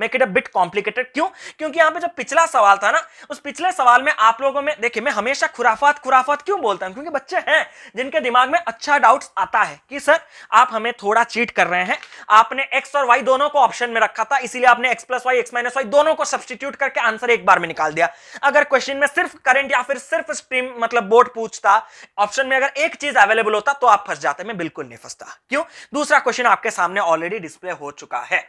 Make it a bit complicated क्यों क्योंकि यहाँ पे जो पिछला सवाल था ना उस पिछले सवाल में आप लोगों में देखिए मैं हमेशा खुराफात खुराफात क्यों बोलता हूँ क्योंकि बच्चे हैं जिनके दिमाग में अच्छा डाउट्स आता है कि सर आप हमें थोड़ा चीट कर रहे हैं आपने एक्स और वाई दोनों को ऑप्शन में रखा था इसीलिए आपने x plus Y x minus y दोनों को सब्सटीट्यूट करके आंसर एक बार में निकाल दिया अगर क्वेश्चन में सिर्फ करेंट या फिर सिर्फ स्ट्रीम मतलब बोर्ड पूछता ऑप्शन में अगर एक चीज अवेलेबल होता तो आप फंस जाते मैं बिल्कुल नहीं फंसता क्यों दूसरा क्वेश्चन आपके सामने ऑलरेडी डिस्प्ले हो चुका है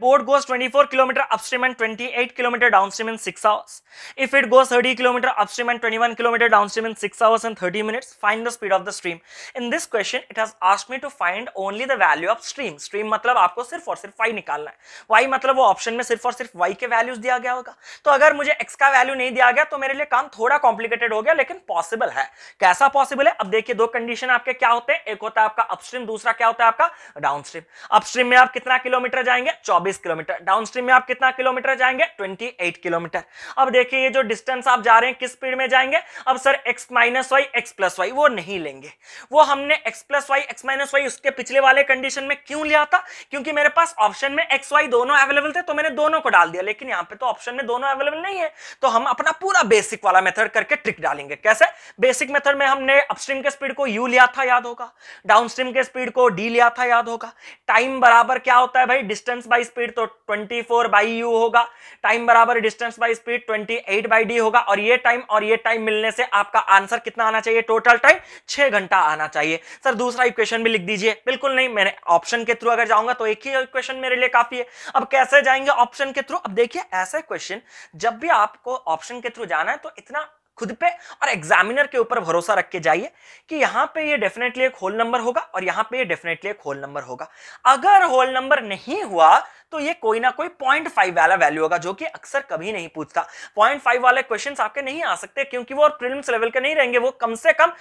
boat goes 24 kilometre upstream and 28 kilometre downstream in six hours if it goes 30 kilometre upstream and 21 kilometre downstream in six hours and 30 minutes find the speed of the stream in this question it has asked me to find only the value of stream stream मतलब आपको सिर्फ और सिर्फ Y निकालना है Y मतलब वो option में सिर्फ और सिर्फ वाई के वैल्यूज दिया गया होगा तो अगर मुझे एक्स का वैल्यू नहीं दिया गया तो मेरे लिए काम थोड़ा कॉम्प्लिकेटेड हो गया लेकिन पॉसिबल है कैसा पॉसिबल है अब देखिए दो कंडीशन आपके क्या होते हैं एक होता है आपका अपस्ट्रीम दूसरा क्या होता है आपका डाउनस्ट्रीम अपस्ट्रीम में आप कितना किलोमीटर जाएंगे 24 किलोमीटर डाउनस्ट्रीम में आप कितना किलोमीटर जाएंगे 28 किलोमीटर अब देखिए ये जो डिस्टेंस आप जा रहे हैं किस स्पीड में जाएंगे अब sir x minus y x plus y वो नहीं लेंगे वो हमने x plus Y x minus y उसके पिछले वाले कंडीशन में क्यों लिया था क्योंकि मेरे पास ऑप्शन में एक्स वाई दोनों अवेलेबल थे तो मैंने दोनों को डाल दिया लेकिन यहाँ पे तो ऑप्शन में दोनों अवेलेबल नहीं है तो हम अपना पूरा बेसिक वाला मेथड करके ट्रिक डालेंगे कैसे बेसिक मेथड में हमने अपस्ट्रीम के स्पीड को यू लिया था याद होगा डाउनस्ट्रीम के स्पीड को डी लिया था याद होगा टाइम बराबर क्या होता है भाई डिस्टेंस बाई बाई स्पीड तो 24 फोर बाई यू होगा टाइम बराबर distance by speed 28 eight by D होगा और ये टाइम और ये टाइम मिलने से आपका आंसर कितना आना चाहिए टोटल टाइम छह घंटा आना चाहिए सर दूसरा इक्वेशन भी लिख दीजिए बिल्कुल नहीं मैंने ऑप्शन के थ्रू अगर जाऊंगा तो एक ही इक्वेशन मेरे लिए काफी है अब कैसे जाएंगे ऑप्शन के थ्रू अब देखिए ऐसा क्वेश्चन जब भी आपको ऑप्शन के थ्रू जाना है तो इतना खुद पे और एग्जामिनर के ऊपर भरोसा रख के जाइए कि यहाँ पे ये डेफिनेटली एक होल नंबर होगा और यहाँ पे ये डेफिनेटली एक होल नंबर होगा अगर होल नंबर नहीं हुआ तो ये कोई ना कोई पॉइंट फाइव वाला वैल्यू होगा जो कि अक्सर कभी नहीं पूछता पॉइंट फाइव वाले क्वेश्चन आपके नहीं आ सकते क्योंकि वो प्रिलिम्स लेवल के नहीं रहेंगे वो कम से कम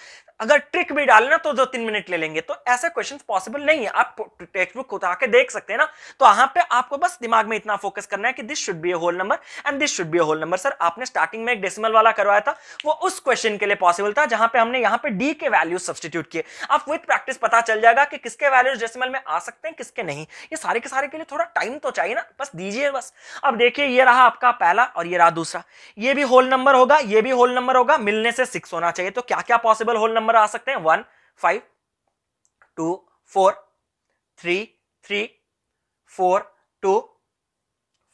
अगर ट्रिक भी डालना तो दो तीन मिनट ले लेंगे तो ऐसे क्वेश्चन पॉसिबल नहीं है आप टेक्स्ट बुक उठा के देख सकते हैं ना तो यहाँ पे आपको बस दिमाग में इतना फोकस करना है कि this should be a whole number and this should be a whole number sir आपने स्टार्टिंग में एक डेसिमल वाला करवाया था वो उस क्वेश्चन के लिए पॉसिबल था जहां पे हमने यहां पे डी के वैल्यू सब्सटीट्यूट किए अब विथ प्रैक्टिस पता चल जाएगा कि किसके वैल्यूज डेसिमल में आ सकते हैं किसके नहीं ये सारे के सारे के लिए थोड़ा टाइम टाइम तो चाहिए ना बस दीजिए बस अब देखिए ये रहा आपका पहला और ये रहा दूसरा ये भी होल नंबर होगा ये भी होल नंबर होगा मिलने से सिक्स होना चाहिए तो क्या क्या पॉसिबल होल नंबर आ सकते हैं one five two four three three four two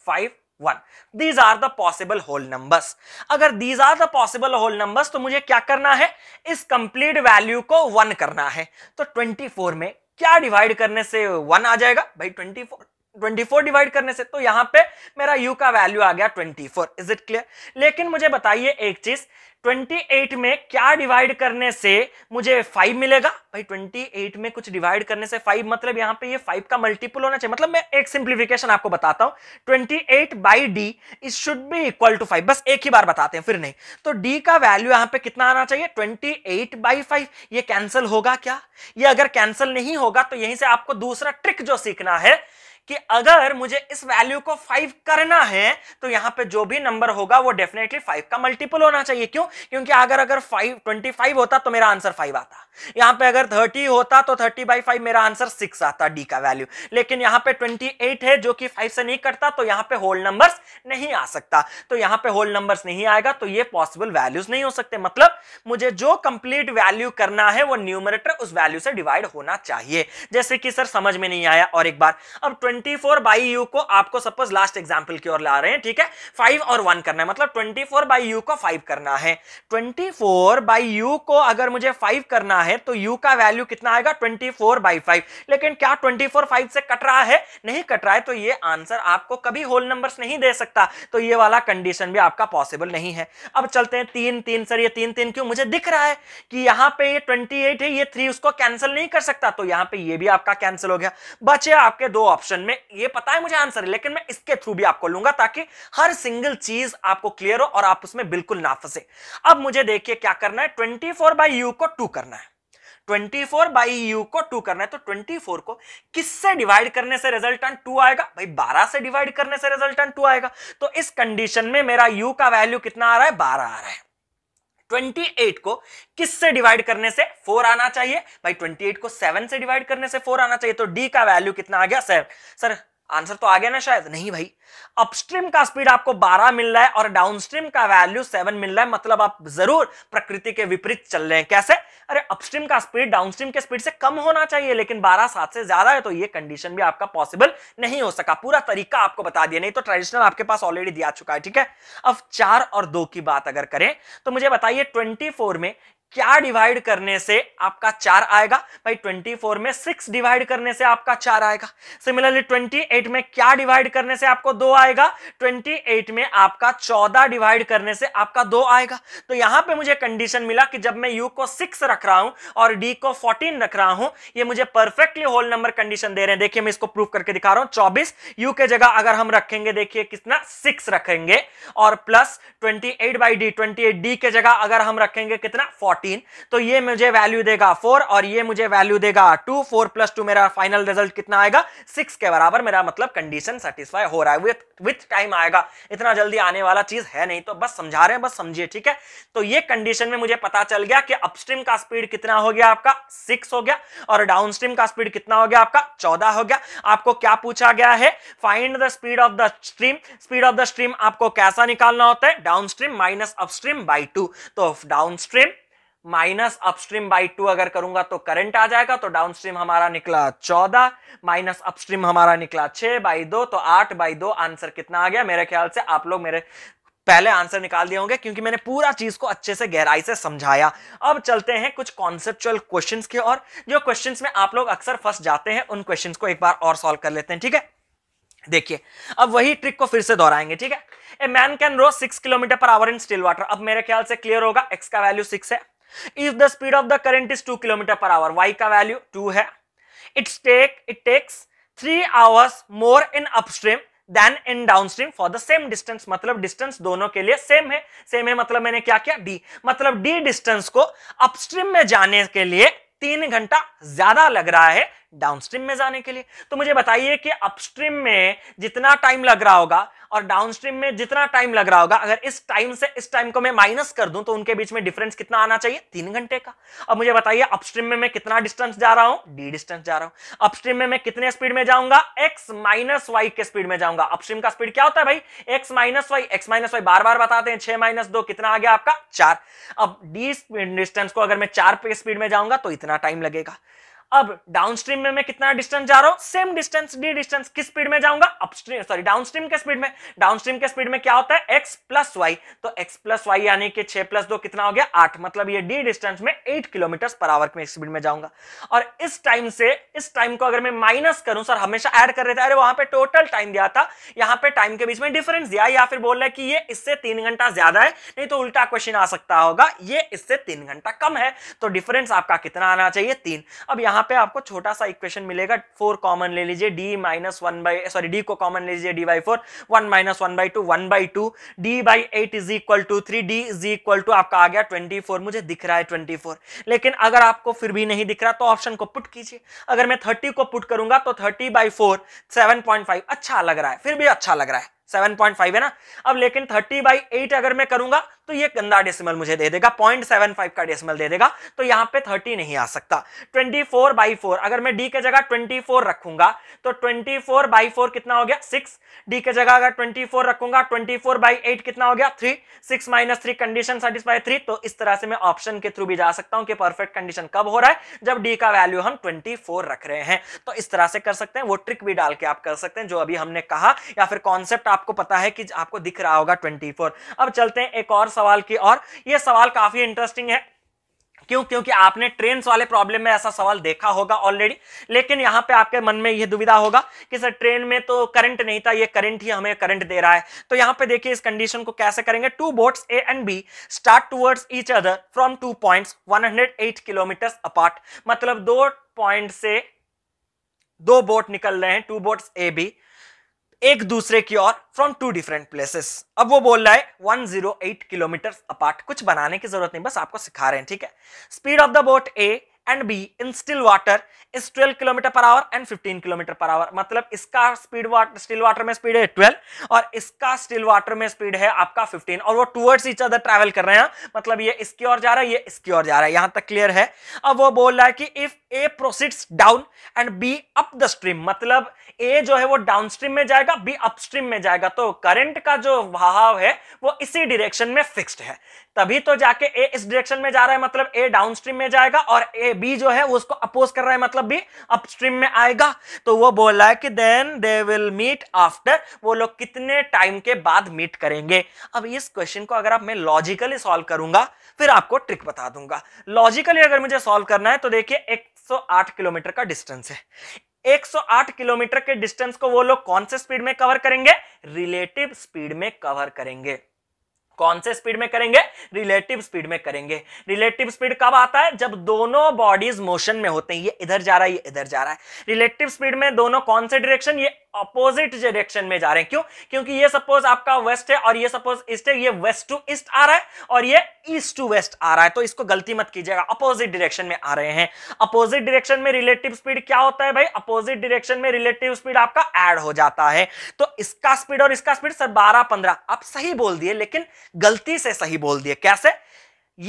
five one these are the possible whole numbers अगर these are the possible whole numbers तो मुझे क्या करना है इस कंप्लीट वैल्यू को वन करना है तो ट्वेंटी फोर में क्या डिवाइड करने से वन आ जाएगा भाई ट्वेंटी फोर 24 डिवाइड करने से तो यहां पे मेरा u का वैल्यू आ गया 24 फोर इज इट क्लियर लेकिन मुझे बताइए एक चीज 28 में क्या डिवाइड करने से मुझे 5 मिलेगा भाई 28 में कुछ डिवाइड करने से 5 मतलब यहां पे ये 5 का मल्टीपल होना चाहिए मतलब मैं एक सिंप्लीफिकेशन आपको बताता हूं 28 eight by D is should be equal to 5 बस एक ही बार बताते हैं फिर नहीं तो d का वैल्यू यहां पे कितना आना चाहिए 28 एट बाई फाइव ये कैंसिल होगा क्या ये अगर कैंसिल नहीं होगा तो यहीं से आपको दूसरा ट्रिक जो सीखना है कि अगर मुझे इस वैल्यू को फाइव करना है तो यहां पे जो भी नंबर होगा वो डेफिनेटली फाइव का मल्टीपल होना चाहिए क्यों क्योंकि अगर अगर फाइव ट्वेंटी फाइव होता तो मेरा आंसर फाइव आता यहां पे अगर थर्टी होता तो थर्टी बाई फाइव मेरा आंसर सिक्स आता डी का वैल्यू लेकिन यहां पे ट्वेंटी एट है जो कि फाइव से नहीं करता तो यहां पे होल नंबर नहीं आ सकता तो यहां पे होल नंबर नहीं आएगा तो ये पॉसिबल वैल्यूज नहीं हो सकते मतलब मुझे जो कंप्लीट वैल्यू करना है वो न्यूमरेटर उस वैल्यू से डिवाइड होना चाहिए जैसे कि सर समझ में नहीं आया और एक बार अब ट्वेंटी फोर बाई यू को आपको सपोज लास्ट एग्जाम्पल की ओर ला रहे हैं ठीक है फाइव और वन करना है मतलब ट्वेंटी फोर बाई यू को फाइव करना है ट्वेंटी फोर बाई यू को अगर मुझे फाइव करना है तो यू का वैल्यू कितना आएगा ट्वेंटी फोर बाई फाइव लेकिन क्या ट्वेंटी फोर फाइव से कट रहा है नहीं कट रहा है तो ये आंसर आपको कभी होल नंबर नहीं दे सकता तो ये वाला कंडीशन भी आपका पॉसिबल नहीं है अब चलते हैं तीन तीन सर ये तीन तीन क्यों मुझे दिख रहा है कि यहाँ पे ये एट है ये थ्री उसको कैंसिल नहीं कर सकता तो यहाँ पे ये भी आपका कैंसिल हो गया बचे आपके दो ऑप्शन में ये पता है मुझे आंसर लेकिन मैं इसके थ्रू भी आपको लूंगा ताकि हर सिंगल चीज आपको क्लियर हो और आप उसमें बिल्कुल ना फंसे अब मुझे देखिए क्या करना है ट्वेंटी फोर बाई यू को टू करना है 24 बाई यू को 2 करना है तो 24 को किससे डिवाइड करने से रिजल्टेंट 2 आएगा भाई 12 से डिवाइड करने से रिजल्टेंट 2 आएगा तो इस कंडीशन में मेरा यू का वैल्यू कितना आ रहा है बारह आ रहा है 28 को किससे डिवाइड करने से फोर आना चाहिए भाई 28 को 7 से डिवाइड करने से फोर आना चाहिए तो डी का वैल्यू कितना आ गया सर सर आंसर तो आ गया ना शायद नहीं भाई अपस्ट्रीम का स्पीड आपको 12 मिल रहा है और डाउनस्ट्रीम का वैल्यू 7 मिल रहा है मतलब आप जरूर प्रकृति के विपरीत चल रहे हैं कैसे अरे अपस्ट्रीम का स्पीड डाउनस्ट्रीम के स्पीड से कम होना चाहिए लेकिन 12 सात से ज्यादा है तो ये कंडीशन भी आपका पॉसिबल नहीं हो सका पूरा तरीका आपको बता दिया नहीं तो ट्रेडिशनल आपके पास ऑलरेडी दिया चुका है ठीक है अब चार और दो की बात अगर करें तो मुझे बताइए ट्वेंटी में क्या डिवाइड करने से आपका चार आएगा भाई 24 में सिक्स डिवाइड करने से आपका चार आएगा सिमिलरली 28 में क्या डिवाइड करने से आपको दो आएगा 28 में आपका चौदह डिवाइड करने से आपका दो आएगा तो यहां पे मुझे कंडीशन मिला कि जब मैं यू को सिक्स रख रहा हूं और डी को फोर्टीन रख रहा हूं ये मुझे परफेक्टली होल नंबर कंडीशन दे रहे हैं देखिए मैं इसको प्रूव करके दिखा रहा हूं चौबीस यू के जगह अगर हम रखेंगे देखिए कितना सिक्स रखेंगे और plus twenty eight by D twenty eight D के जगह अगर हम रखेंगे कितना फोर्टी तीन तो ये मुझे वैल्यू देगा फोर और ये मुझे वैल्यू देगा टू फोर प्लस टू मेरा फाइनल रिजल्ट कितना आएगा सिक्स के बराबर मेरा मतलब कंडीशन सेटिस्फाई हो रहा है विथ विथ टाइम आएगा इतना जल्दी आने वाला चीज है नहीं तो बस समझा रहे हैं बस समझिए ठीक है तो ये कंडीशन में मुझे पता चल गया कि अपस्ट्रीम का स्पीड कितना हो गया आपका सिक्स हो गया और डाउन का स्पीड कितना हो गया आपका चौदह हो गया आपको क्या पूछा गया है find the speed of the stream speed of the stream आपको कैसा निकालना होता है down stream minus upstream by two तो down stream minus upstream by two अगर करूंगा तो करंट आ जाएगा तो डाउनस्ट्रीम हमारा निकला चौदह माइनस अपस्ट्रीम हमारा निकला छह बाई दो तो आठ बाई दो आंसर कितना आ गया मेरे ख्याल से आप लोग मेरे पहले आंसर निकाल दिए होंगे क्योंकि मैंने पूरा चीज को अच्छे से गहराई से समझाया अब चलते हैं कुछ कॉन्सेप्चुअल क्वेश्चंस के और जो क्वेश्चंस में आप लोग अक्सर फंस जाते हैं उन क्वेश्चंस को एक बार और सॉल्व कर लेते हैं ठीक है देखिए अब वही ट्रिक को फिर से दोहराएंगे ठीक है a man can row six kilometre per hour in still water अब मेरे ख्याल से क्लियर होगा एक्स का वैल्यू सिक्स है if the speed of the current is two kilometre per hour y का वैल्यू टू है it's take it takes three hours more in upstream than in downstream for the same distance मतलब distance दोनों के लिए same है same है मतलब मैंने क्या किया डी मतलब डी डिस्टेंस को अपस्ट्रीम में जाने के लिए तीन घंटा ज्यादा लग रहा है डाउनस्ट्रीम में जाने के लिए तो मुझे बताइए कि अपस्ट्रीम में जितना टाइम लग रहा होगा और डाउनस्ट्रीम में जितना टाइम लग रहा होगा अगर इस टाइम से इस टाइम को मैं माइनस कर दूं तो उनके बीच में डिफरेंस कितना आना चाहिए तीन घंटे का अब मुझे बताइए अपस्ट्रीम में मैं कितना डिस्टेंस जा रहा हूं डी डिस्टेंस जा रहा हूं अपस्ट्रीम में मैं कितने स्पीड में जाऊंगा एक्स माइनस वाई के स्पीड में जाऊंगा अपस्ट्रीम का स्पीड क्या होता है भाई x minus y x minus y बार बार बताते हैं छह माइनस दो कितना आ गया आपका चार अब डी डिस्टेंस को अगर मैं चार स्पीड में जाऊंगा तो इतना टाइम लगेगा अब डाउनस्ट्रीम में मैं कितना डिस्टेंस जा रहा हूं सेम डिस्टेंस डी डिस्टेंस किस स्पीड में जाऊंगा अपस्ट्रीम सॉरी डाउनस्ट्रीम के स्पीड में डाउनस्ट्रीम के स्पीड में क्या होता है एक्स प्लस वाई तो एक्स प्लस वाई यानी कि छह प्लस दो कितना हो गया आठ मतलब ये डी डिस्टेंस में एट किलोमीटर पर आवर में स्पीड में जाऊंगा और इस टाइम से इस टाइम को अगर मैं माइनस करूं सर हमेशा एड कर रहे थे अरे वहां पर टोटल टाइम दिया था यहां पर टाइम के बीच में डिफरेंस दिया या फिर बोल रहे कि ये इससे तीन घंटा ज्यादा है नहीं तो उल्टा क्वेश्चन आ सकता होगा ये इससे तीन घंटा कम है तो डिफरेंस आपका कितना आना चाहिए तीन अब यहां यहाँ पे आपको छोटा सा इक्वेशन मिलेगा फोर कॉमन ले लीजिए D minus one by sorry D को कॉमन ले लीजिए D by four one minus one by two one by two D by eight is equal to three D is equal to आपका आ गया twenty four मुझे दिख रहा है ट्वेंटी फोर लेकिन अगर आपको फिर भी नहीं दिख रहा तो ऑप्शन को पुट कीजिए अगर मैं थर्टी को पुट करूंगा तो thirty by four seven point five अच्छा लग रहा है फिर भी अच्छा लग रहा है 7.5 है ना अब लेकिन 30 बाई एट अगर मैं करूंगा तो ये गंदा डेसिमल मुझे दे देगा पॉइंट सेवन फाइव का डेसिमल दे देगा तो यहां पे थर्टी नहीं आ सकता ट्वेंटी फोर बाई फोर अगर मैं डी के जगह ट्वेंटी फोर रखूंगा तो ट्वेंटी फोर बाई फोर कितना हो गया सिक्स डी के जगह अगर ट्वेंटी फोर रखूंगा ट्वेंटी फोर बाई एट कितना हो गया three six minus three condition satisfy three तो इस तरह से मैं ऑप्शन के थ्रू भी जा सकता हूं कि परफेक्ट कंडीशन कब हो रहा है जब डी का वैल्यू हम ट्वेंटी फोर रख रहे हैं तो इस तरह से कर सकते हैं वो ट्रिक भी डाल के आप कर सकते हैं जो अभी हमने कहा या फिर कॉन्सेप्ट आपको पता है कि आपको दिख रहा होगा ट्वेंटी फोर अब चलते हैं एक और सवाल की और यह सवाल काफी इंटरेस्टिंग है क्यों क्योंकि आपने ट्रेन वाले प्रॉब्लम में ऐसा सवाल देखा होगा ऑलरेडी लेकिन यहां पे आपके मन में यह दुविधा होगा कि सर ट्रेन में तो करंट नहीं था ये करंट ही हमें करंट दे रहा है तो यहां पे देखिए इस कंडीशन को कैसे करेंगे two boats A and B start towards each other from two points 108 kilometre apart मतलब दो पॉइंट से दो बोट निकल रहे हैं टू बोट्स ए बी एक दूसरे की ओर फ्रॉम टू डिफरेंट प्लेसेस अब वो बोल रहा है 108 किलोमीटर अपार्ट कुछ बनाने की जरूरत नहीं बस आपको सिखा रहे हैं ठीक है speed of the boat A and B in still water is 12 kilometre per hour and 15 kilometre per hour मतलब इसका स्पीड वाटर स्टिल वाटर में स्पीड है 12 और इसका स्टिल वाटर में स्पीड है आपका 15 और वो टूवर्ड्स इच अदर ट्रैवल कर रहे हैं मतलब ये इसकी ओर जा रहा है ये इसकी ओर जा रहा है यहां तक क्लियर है अब वो बोल रहा है कि if A proceeds down and B up the stream मतलब ए जो है वो डाउन स्ट्रीम में जाएगा बी अपस्ट्रीम में जाएगा तो करंट का जो बहाव है वो इसी डिरेक्शन में फिक्स्ड है तभी तो जाके ए इस डिरेक्शन में जा रहा है मतलब ए डाउन स्ट्रीम में जाएगा और ए बी जो है उसको अपोज कर रहा है मतलब बी अपस्ट्रीम में आएगा तो वो बोला है कि then they will meet after वो लोग कितने टाइम के बाद मीट करेंगे अब इस क्वेश्चन को अगर आप मैं लॉजिकली सॉल्व करूंगा फिर आपको ट्रिक बता दूंगा लॉजिकली अगर मुझे सॉल्व करना है तो देखिए 108 किलोमीटर का डिस्टेंस है 108 किलोमीटर के डिस्टेंस को वो लोग कौन से स्पीड में कवर करेंगे रिलेटिव स्पीड में कवर करेंगे कौन से स्पीड में करेंगे रिलेटिव स्पीड में करेंगे रिलेटिव स्पीड कब आता है जब दोनों बॉडीज मोशन में होते हैं ये इधर जा रहा है ये इधर जा रहा है रिलेटिव स्पीड में दोनों कौन से डायरेक्शन ये अपोजिट डायरेक्शन में जा रहे हैं क्यों क्योंकि ये सपोज आपका वेस्ट है और ये सपोज ईस्ट है ये वेस्ट टू ईस्ट आ रहा है और ये ईस्ट टू वेस्ट आ रहा है तो इसको गलती मत कीजिएगा अपोजिट डायरेक्शन में आ रहे हैं अपोजिट डायरेक्शन में रिलेटिव स्पीड क्या होता है भाई अपोजिट डायरेक्शन में रिलेटिव स्पीड आपका एड हो जाता है तो इसका स्पीड और इसका स्पीड सर बारह पंद्रह आप सही बोल दिए लेकिन गलती से सही बोल दिए कैसे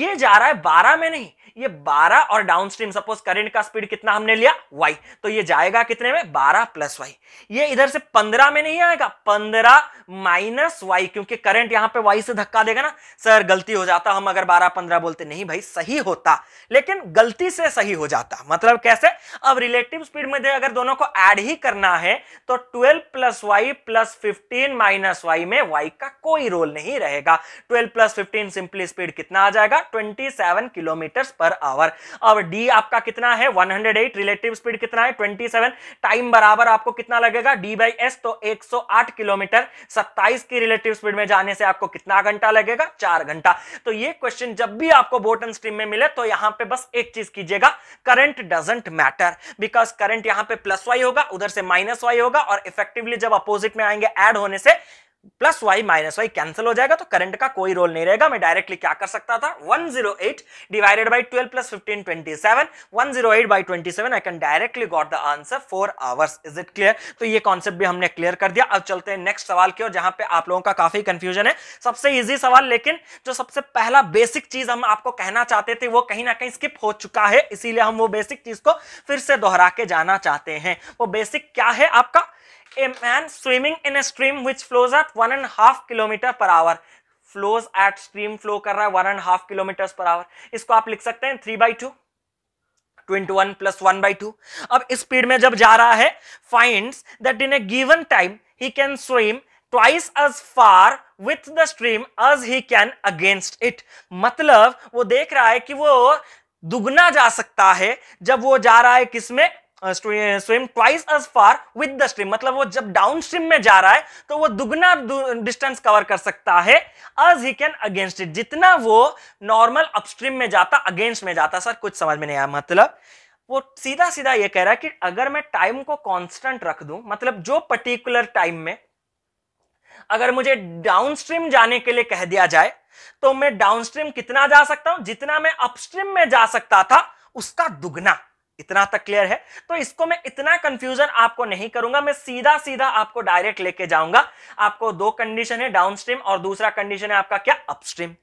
ये जा रहा है बारह में नहीं ये 12 और डाउन स्ट्रीम सपोज करंट का स्पीड कितना हमने लिया वाई तो ये जाएगा कितने में 12 प्लस वाई ये इधर से 15 में नहीं आएगा 15 माइनस वाई क्योंकि करंट यहां पे वाई से धक्का देगा ना सर गलती हो जाता हम अगर 12 15 बोलते नहीं भाई सही होता लेकिन गलती से सही हो जाता मतलब कैसे अब रिलेटिव स्पीड में अगर दोनों को एड ही करना है तो twelve plus Y plus fifteen minus Y में वाई का कोई रोल नहीं रहेगा twelve plus fifteen simply speed कितना आ जाएगा ट्वेंटी किलोमीटर पर पर आवर अब डी आपका कितना है 108 रिलेटिव स्पीड कितना है 27 टाइम बराबर आपको कितना लगेगा डी बाई एस तो 108 किलोमीटर 27 की रिलेटिव स्पीड में जाने से आपको कितना घंटा लगेगा चार घंटा तो ये क्वेश्चन जब भी आपको बोटन स्ट्रीम में मिले तो यहां पर बस एक चीज कीजिएगा current doesn't matter because current यहां पर प्लस वाई होगा उधर से माइनस वाई होगा और इफेक्टिवली जब अपोजिट में आएंगे एड होने से plus Y minus Y cancel हो जाएगा तो करंट का कोई रोल नहीं रहेगा मैं डायरेक्टली क्या कर सकता था 108 divided by 12 plus 15 27 seven one zero I can directly got the answer four hours is it clear तो ये कॉन्सेप्ट भी हमने क्लियर कर दिया अब चलते हैं नेक्स्ट सवाल की ओर जहां पे आप लोगों का काफी कंफ्यूजन है सबसे ईजी सवाल लेकिन जो सबसे पहला बेसिक चीज हम आपको कहना चाहते थे वो कहीं ना कहीं स्किप हो चुका है इसीलिए हम वो बेसिक चीज को फिर से दोहरा के जाना चाहते हैं वो बेसिक क्या है आपका a man swimming in a stream which flows at one and half kilometre per hour flows at stream flow कर रहा है one and half kilometre per hour इसको आप लिख सकते हैं three by two twenty one plus one by two अब speed में जब जा रहा है find that in a given time he can swim twice as far with the stream as he can against it मतलब वो देख रहा है कि वो दुगना जा सकता है जब वो जा रहा है किसमें swim twice as far with the stream मतलब वो जब डाउन स्ट्रीम में जा रहा है तो वो दुगना डिस्टेंस कवर कर सकता है as he can against it जितना वो नॉर्मल अपस्ट्रीम में जाता अगेंस्ट में जाता सर कुछ समझ में नहीं आया मतलब वो सीधा सीधा ये कह रहा है कि अगर मैं टाइम को कांस्टेंट रख दूं मतलब जो पर्टिकुलर टाइम में अगर मुझे डाउनस्ट्रीम जाने के लिए कह दिया जाए तो मैं डाउनस्ट्रीम कितना जा सकता हूं जितना मैं अपस्ट्रीम में जा सकता था उसका दुगना इतना तक क्लियर है तो इसको मैं इतना कंफ्यूजन आपको नहीं करूंगा मैं सीधा सीधा आपको डायरेक्ट लेके जाऊंगा आपको दो कंडीशन है डाउनस्ट्रीम और दूसरा कंडीशन है आपका क्या अपस्ट्रीम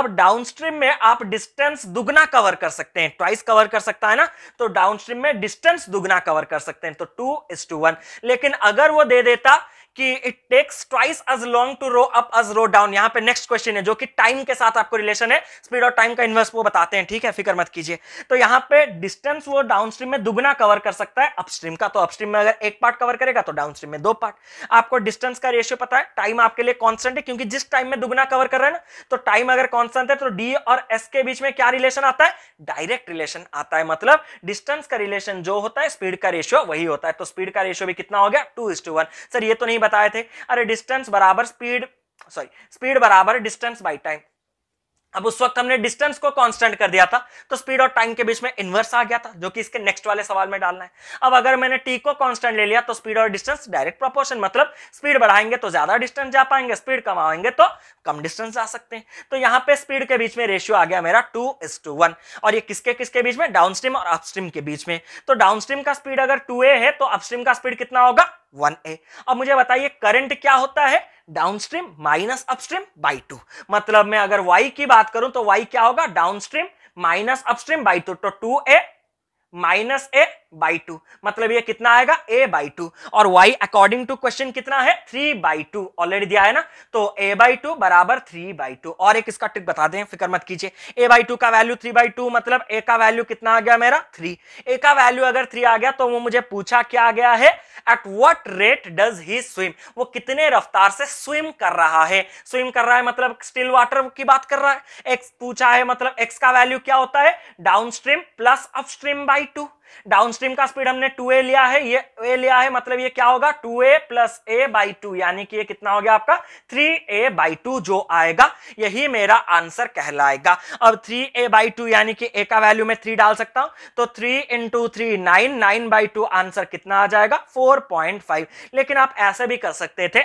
अब डाउनस्ट्रीम में आप डिस्टेंस दुगना कवर कर सकते हैं ट्वाइस कवर कर सकता है ना तो डाउनस्ट्रीम में डिस्टेंस दुगना कवर कर सकते हैं तो टू इज टू वन लेकिन अगर वो दे देता कि it takes twice as long to row up as row down यहां पे नेक्स्ट क्वेश्चन है जो कि टाइम के साथ आपको रिलेशन है स्पीड और टाइम का इन्वर्स वो बताते हैं ठीक है फिक्र मत कीजिए तो यहां पे डिस्टेंस वो डाउनस्ट्रीम में दुगना कवर कर सकता है अपस्ट्रीम का तो अपस्ट्रीम में अगर एक पार्ट कवर करेगा तो डाउनस्ट्रीम में दो पार्ट आपको डिस्टेंस का रेशियो पता है टाइम आपके लिए कॉन्स्टेंट है क्योंकि जिस टाइम में दुगना कवर कर रहे हैं ना तो टाइम अगर कॉन्स्टेंट है तो डी और एस के बीच में क्या रिलेशन आता है डायरेक्ट रिलेशन आता है मतलब डिस्टेंस का रिलेशन जो होता है स्पीड का रेशियो वही होता है तो स्पीड का रेशियो भी कितना हो गया two is to one sir ये तो नहीं बताए थे अरे डिस्टेंस बराबर स्पीड सॉरी स्पीड बराबर डिस्टेंस बाई टाइम अब उस वक्त हमने डिस्टेंस को कांस्टेंट कर दिया था तो स्पीड और टाइम के बीच में इन्वर्स आ गया था जो कि इसके नेक्स्ट वाले सवाल में डालना है अब अगर मैंने टी को कांस्टेंट ले लिया तो स्पीड और डिस्टेंस डायरेक्ट प्रोपोर्शन मतलब स्पीड बढ़ाएंगे तो ज्यादा डिस्टेंस जा पाएंगे स्पीड कमाएंगे तो कम डिस्टेंस जा सकते हैं तो यहाँ पे स्पीड के बीच में रेशियो आ गया मेरा टू इज टू वन और ये किसके किसके बीच में डाउन स्ट्रीम और अपस्ट्रीम के बीच में तो डाउन स्ट्रीम का स्पीड अगर टू है तो अपस्ट्रीम का स्पीड कितना होगा वन ए अब मुझे बताइए करंट क्या होता है down stream minus upstream by two मतलब मैं अगर वाई की बात करूं तो वाई क्या होगा down stream minus upstream by two तो two A minus A by two मतलब ये कितना आएगा ए बाई टू और वाई अकॉर्डिंग टू क्वेश्चन कितना है थ्री बाई टू ऑलरेडी दिया है ना तो ए बाई टू बराबर थ्री बाई टू और एक इसका ट्रिक बता दें फिक्र मत कीजिए ए बाई टू का वैल्यू थ्री बाई टू मतलब ए का वैल्यू कितना आ गया मेरा थ्री ए का वैल्यू अगर थ्री आ गया तो वो मुझे पूछा क्या आ गया है at what rate does he swim वो कितने रफ्तार से स्विम कर रहा है स्विम कर रहा है मतलब स्टिल वाटर की बात कर रहा है एक्स पूछा है मतलब एक्स का वैल्यू क्या होता है down downstream plus upstream by I2 downstream का स्पीड हमने 2a लिया है ये a लिया है मतलब ये क्या होगा 2a A plus A by two यानी कि ये कितना हो गया आपका 3a ए बाई टू जो आएगा यही मेरा आंसर कहलाएगा अब 3a ए बाई टू यानी कि a का वैल्यू में 3 डाल सकता हूं तो three into three nine nine by two answer कितना आ जाएगा 4.5 लेकिन आप ऐसे भी कर सकते थे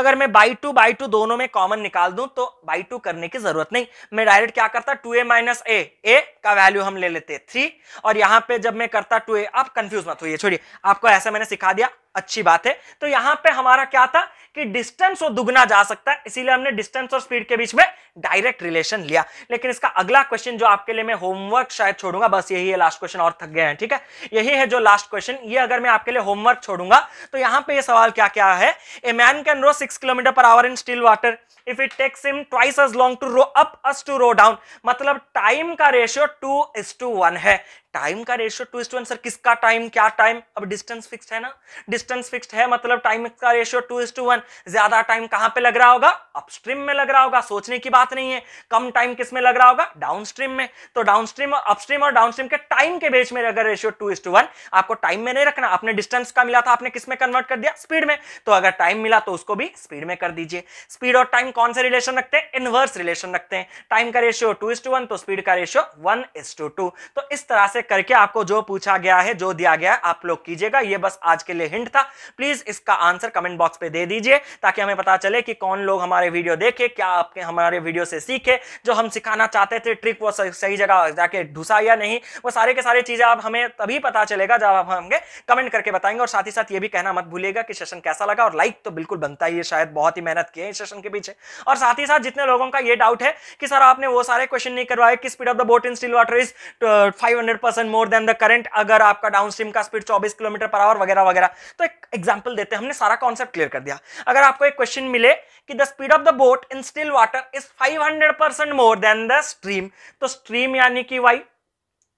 अगर मैं बाई टू बाई टू दोनों में कॉमन निकाल दूं तो बाई टू करने की जरूरत नहीं मैं डायरेक्ट क्या करता टू ए माइनस का वैल्यू हम ले लेते थ्री और यहां पर जब मैं करता टू तो ए आप कंफ्यूज मत होइए छोड़िए आपको ऐसा मैंने सिखा दिया अच्छी बात है तो यहां पे हमारा क्या था कि डिस्टेंस और दुगना जा सकता है इसीलिए हमने डिस्टेंस और स्पीड के बीच में डायरेक्ट रिलेशन लिया लेकिन इसका अगला क्वेश्चन जो आपके लिए मैं होमवर्क शायद छोड़ूंगा बस यही है लास्ट क्वेश्चन और थक गए हैं ठीक है यही है जो लास्ट क्वेश्चन ये अगर मैं आपके लिए होमवर्क छोड़ूंगा तो यहां पर यह सवाल क्या क्या है a man can row six kilometre per hour in still water if it takes him twice as long to row up as to row down मतलब टाइम का ratio two is to one है time का ratio two is to one sir किसका time क्या time अब distance fix है ना distance distance fixed है मतलब टाइम का ratio two is to one ज्यादा टाइम कहां पे लग रहा होगा अपस्ट्रीम में लग रहा होगा सोचने की बात नहीं है कम टाइम किस में लग रहा होगा डाउनस्ट्रीम में तो डाउनस्ट्रीम और अपस्ट्रीम और डाउनस्ट्रीम के टाइम के बीच में अगर ratio two is to one आपको टाइम में नहीं रखना आपने डिस्टेंस का मिला था आपने किस में कन्वर्ट कर दिया स्पीड में तो अगर टाइम मिला तो उसको भी स्पीड में कर दीजिए स्पीड और टाइम कौन से रिलेशन रखते हैं इनवर्स रिलेशन रखते हैं टाइम का ratio two is to one तो स्पीड का ratio one is to two तो इस तरह से करके आपको जो पूछा गया है जो दिया गया है आप लोग कीजिएगा ये बस आज के लिए हिंट था था प्लीज इसका आंसर कमेंट बॉक्स पे दे दीजिए ताकि हमें पता चले कि कौन लोग हमारे वीडियो देखे क्या आपके हमारे वीडियो से सीखे जो हम सिखाना चाहते थे ट्रिक वो सही जगह जाके ढुसा या नहीं वो सारे के सारे चीजें आप हमें तभी पता चलेगा जब आप हमें कमेंट करके बताएंगे और साथ ही साथ ये भी कहना मत भूलेगा कि सेशन कैसा लगा और लाइक तो बिल्कुल बनता ही है शायद बहुत ही मेहनत किए इस सेशन के पीछे और साथ ही साथ जितने लोगों का ये डाउट है कि सर आपने वो सारे क्वेश्चन नहीं करवाए कि speed of the boat in still water is five more than the current अगर आपका डाउन का स्पीड चौबीस किलोमीटर पर आवर वगैरह वगैरह तो एक एग्जाम्पल देते हैं हमने सारा कॉन्सेप्ट क्लियर कर दिया अगर आपको एक क्वेश्चन मिले कि the speed of the boat in still water is 500 percent more than the stream तो स्ट्रीम यानी कि Y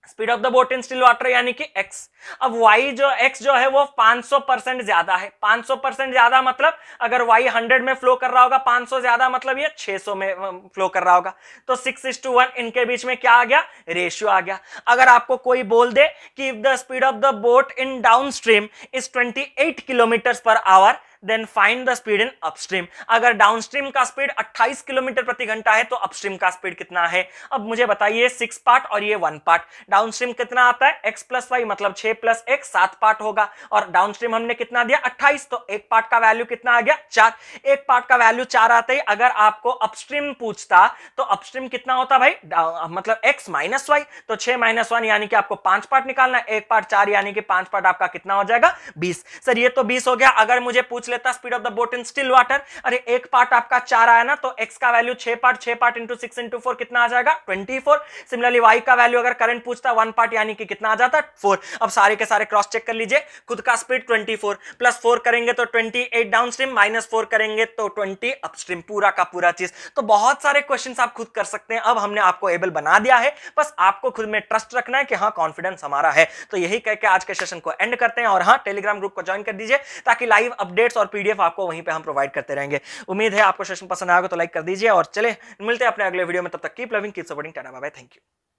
speed of the boat in still water यानी कि x अब y जो x जो है वो 500 परसेंट ज्यादा है 500 परसेंट ज्यादा मतलब अगर वाई 100 में फ्लो कर रहा होगा 500 ज्यादा मतलब ये 600 में फ्लो कर रहा होगा तो सिक्स इज टू वन इनके बीच में क्या आ गया रेशियो आ गया अगर आपको कोई बोल दे कि if the speed of the boat in downstream is twenty kilometre per hour then find the speed in upstream अगर डाउनस्ट्रीम का स्पीड 28 किलोमीटर प्रति घंटा है तो अपस्ट्रीम का स्पीड कितना है अब मुझे बताइए सिक्स पार्ट और ये वन पार्ट डाउनस्ट्रीम कितना आता है एक्स प्लस वाई मतलब छह प्लस एक सात पार्ट होगा और डाउनस्ट्रीम हमने कितना दिया अट्ठाईस तो एक पार्ट का वैल्यू कितना आ गया चार एक पार्ट का वैल्यू चार आता ही अगर आपको अपस्ट्रीम पूछता तो अपस्ट्रीम कितना होता भाई मतलब एक्स माइनस वाई तो छह माइनस वन यानी कि आपको पांच पार्ट निकालना एक पार्ट चार यानी कि पांच पार्ट आपका कितना हो जाएगा बीस सर ये तो बीस हो गया अगर मुझे पूछ पूछ लेता speed of the boat in still water अरे एक पार्ट आपका चार आया ना तो एक्स का वैल्यू छह पार्ट छह part into six into four कितना आ जाएगा ट्वेंटी फोर सिमिलरली वाई का वैल्यू अगर करंट पूछता वन पार्ट यानी कि कितना आ जाता फोर अब सारे के सारे क्रॉस चेक कर लीजिए खुद का speed twenty four plus four करेंगे तो twenty eight down stream minus four करेंगे तो ट्वेंटी अपस्ट्रीम पूरा का पूरा चीज तो बहुत सारे क्वेश्चन आप खुद कर सकते हैं अब हमने आपको एबल बना दिया है बस आपको खुद में ट्रस्ट रखना है कि हाँ कॉन्फिडेंस हमारा है तो यही कहकर आज के सेशन को एंड करते हैं और हाँ टेलीग्राम ग्रुप को ज्वाइन कर दीजिए ताकि लाइव अपडेट्स और पीडीएफ आपको वहीं पर हम प्रोवाइड करते रहेंगे उम्मीद है आपको सेशन पसंद आएगा तो लाइक कर दीजिए और चले मिलते हैं अपने अगले वीडियो में तब तक keep loving keep supporting ta-ta bye thank you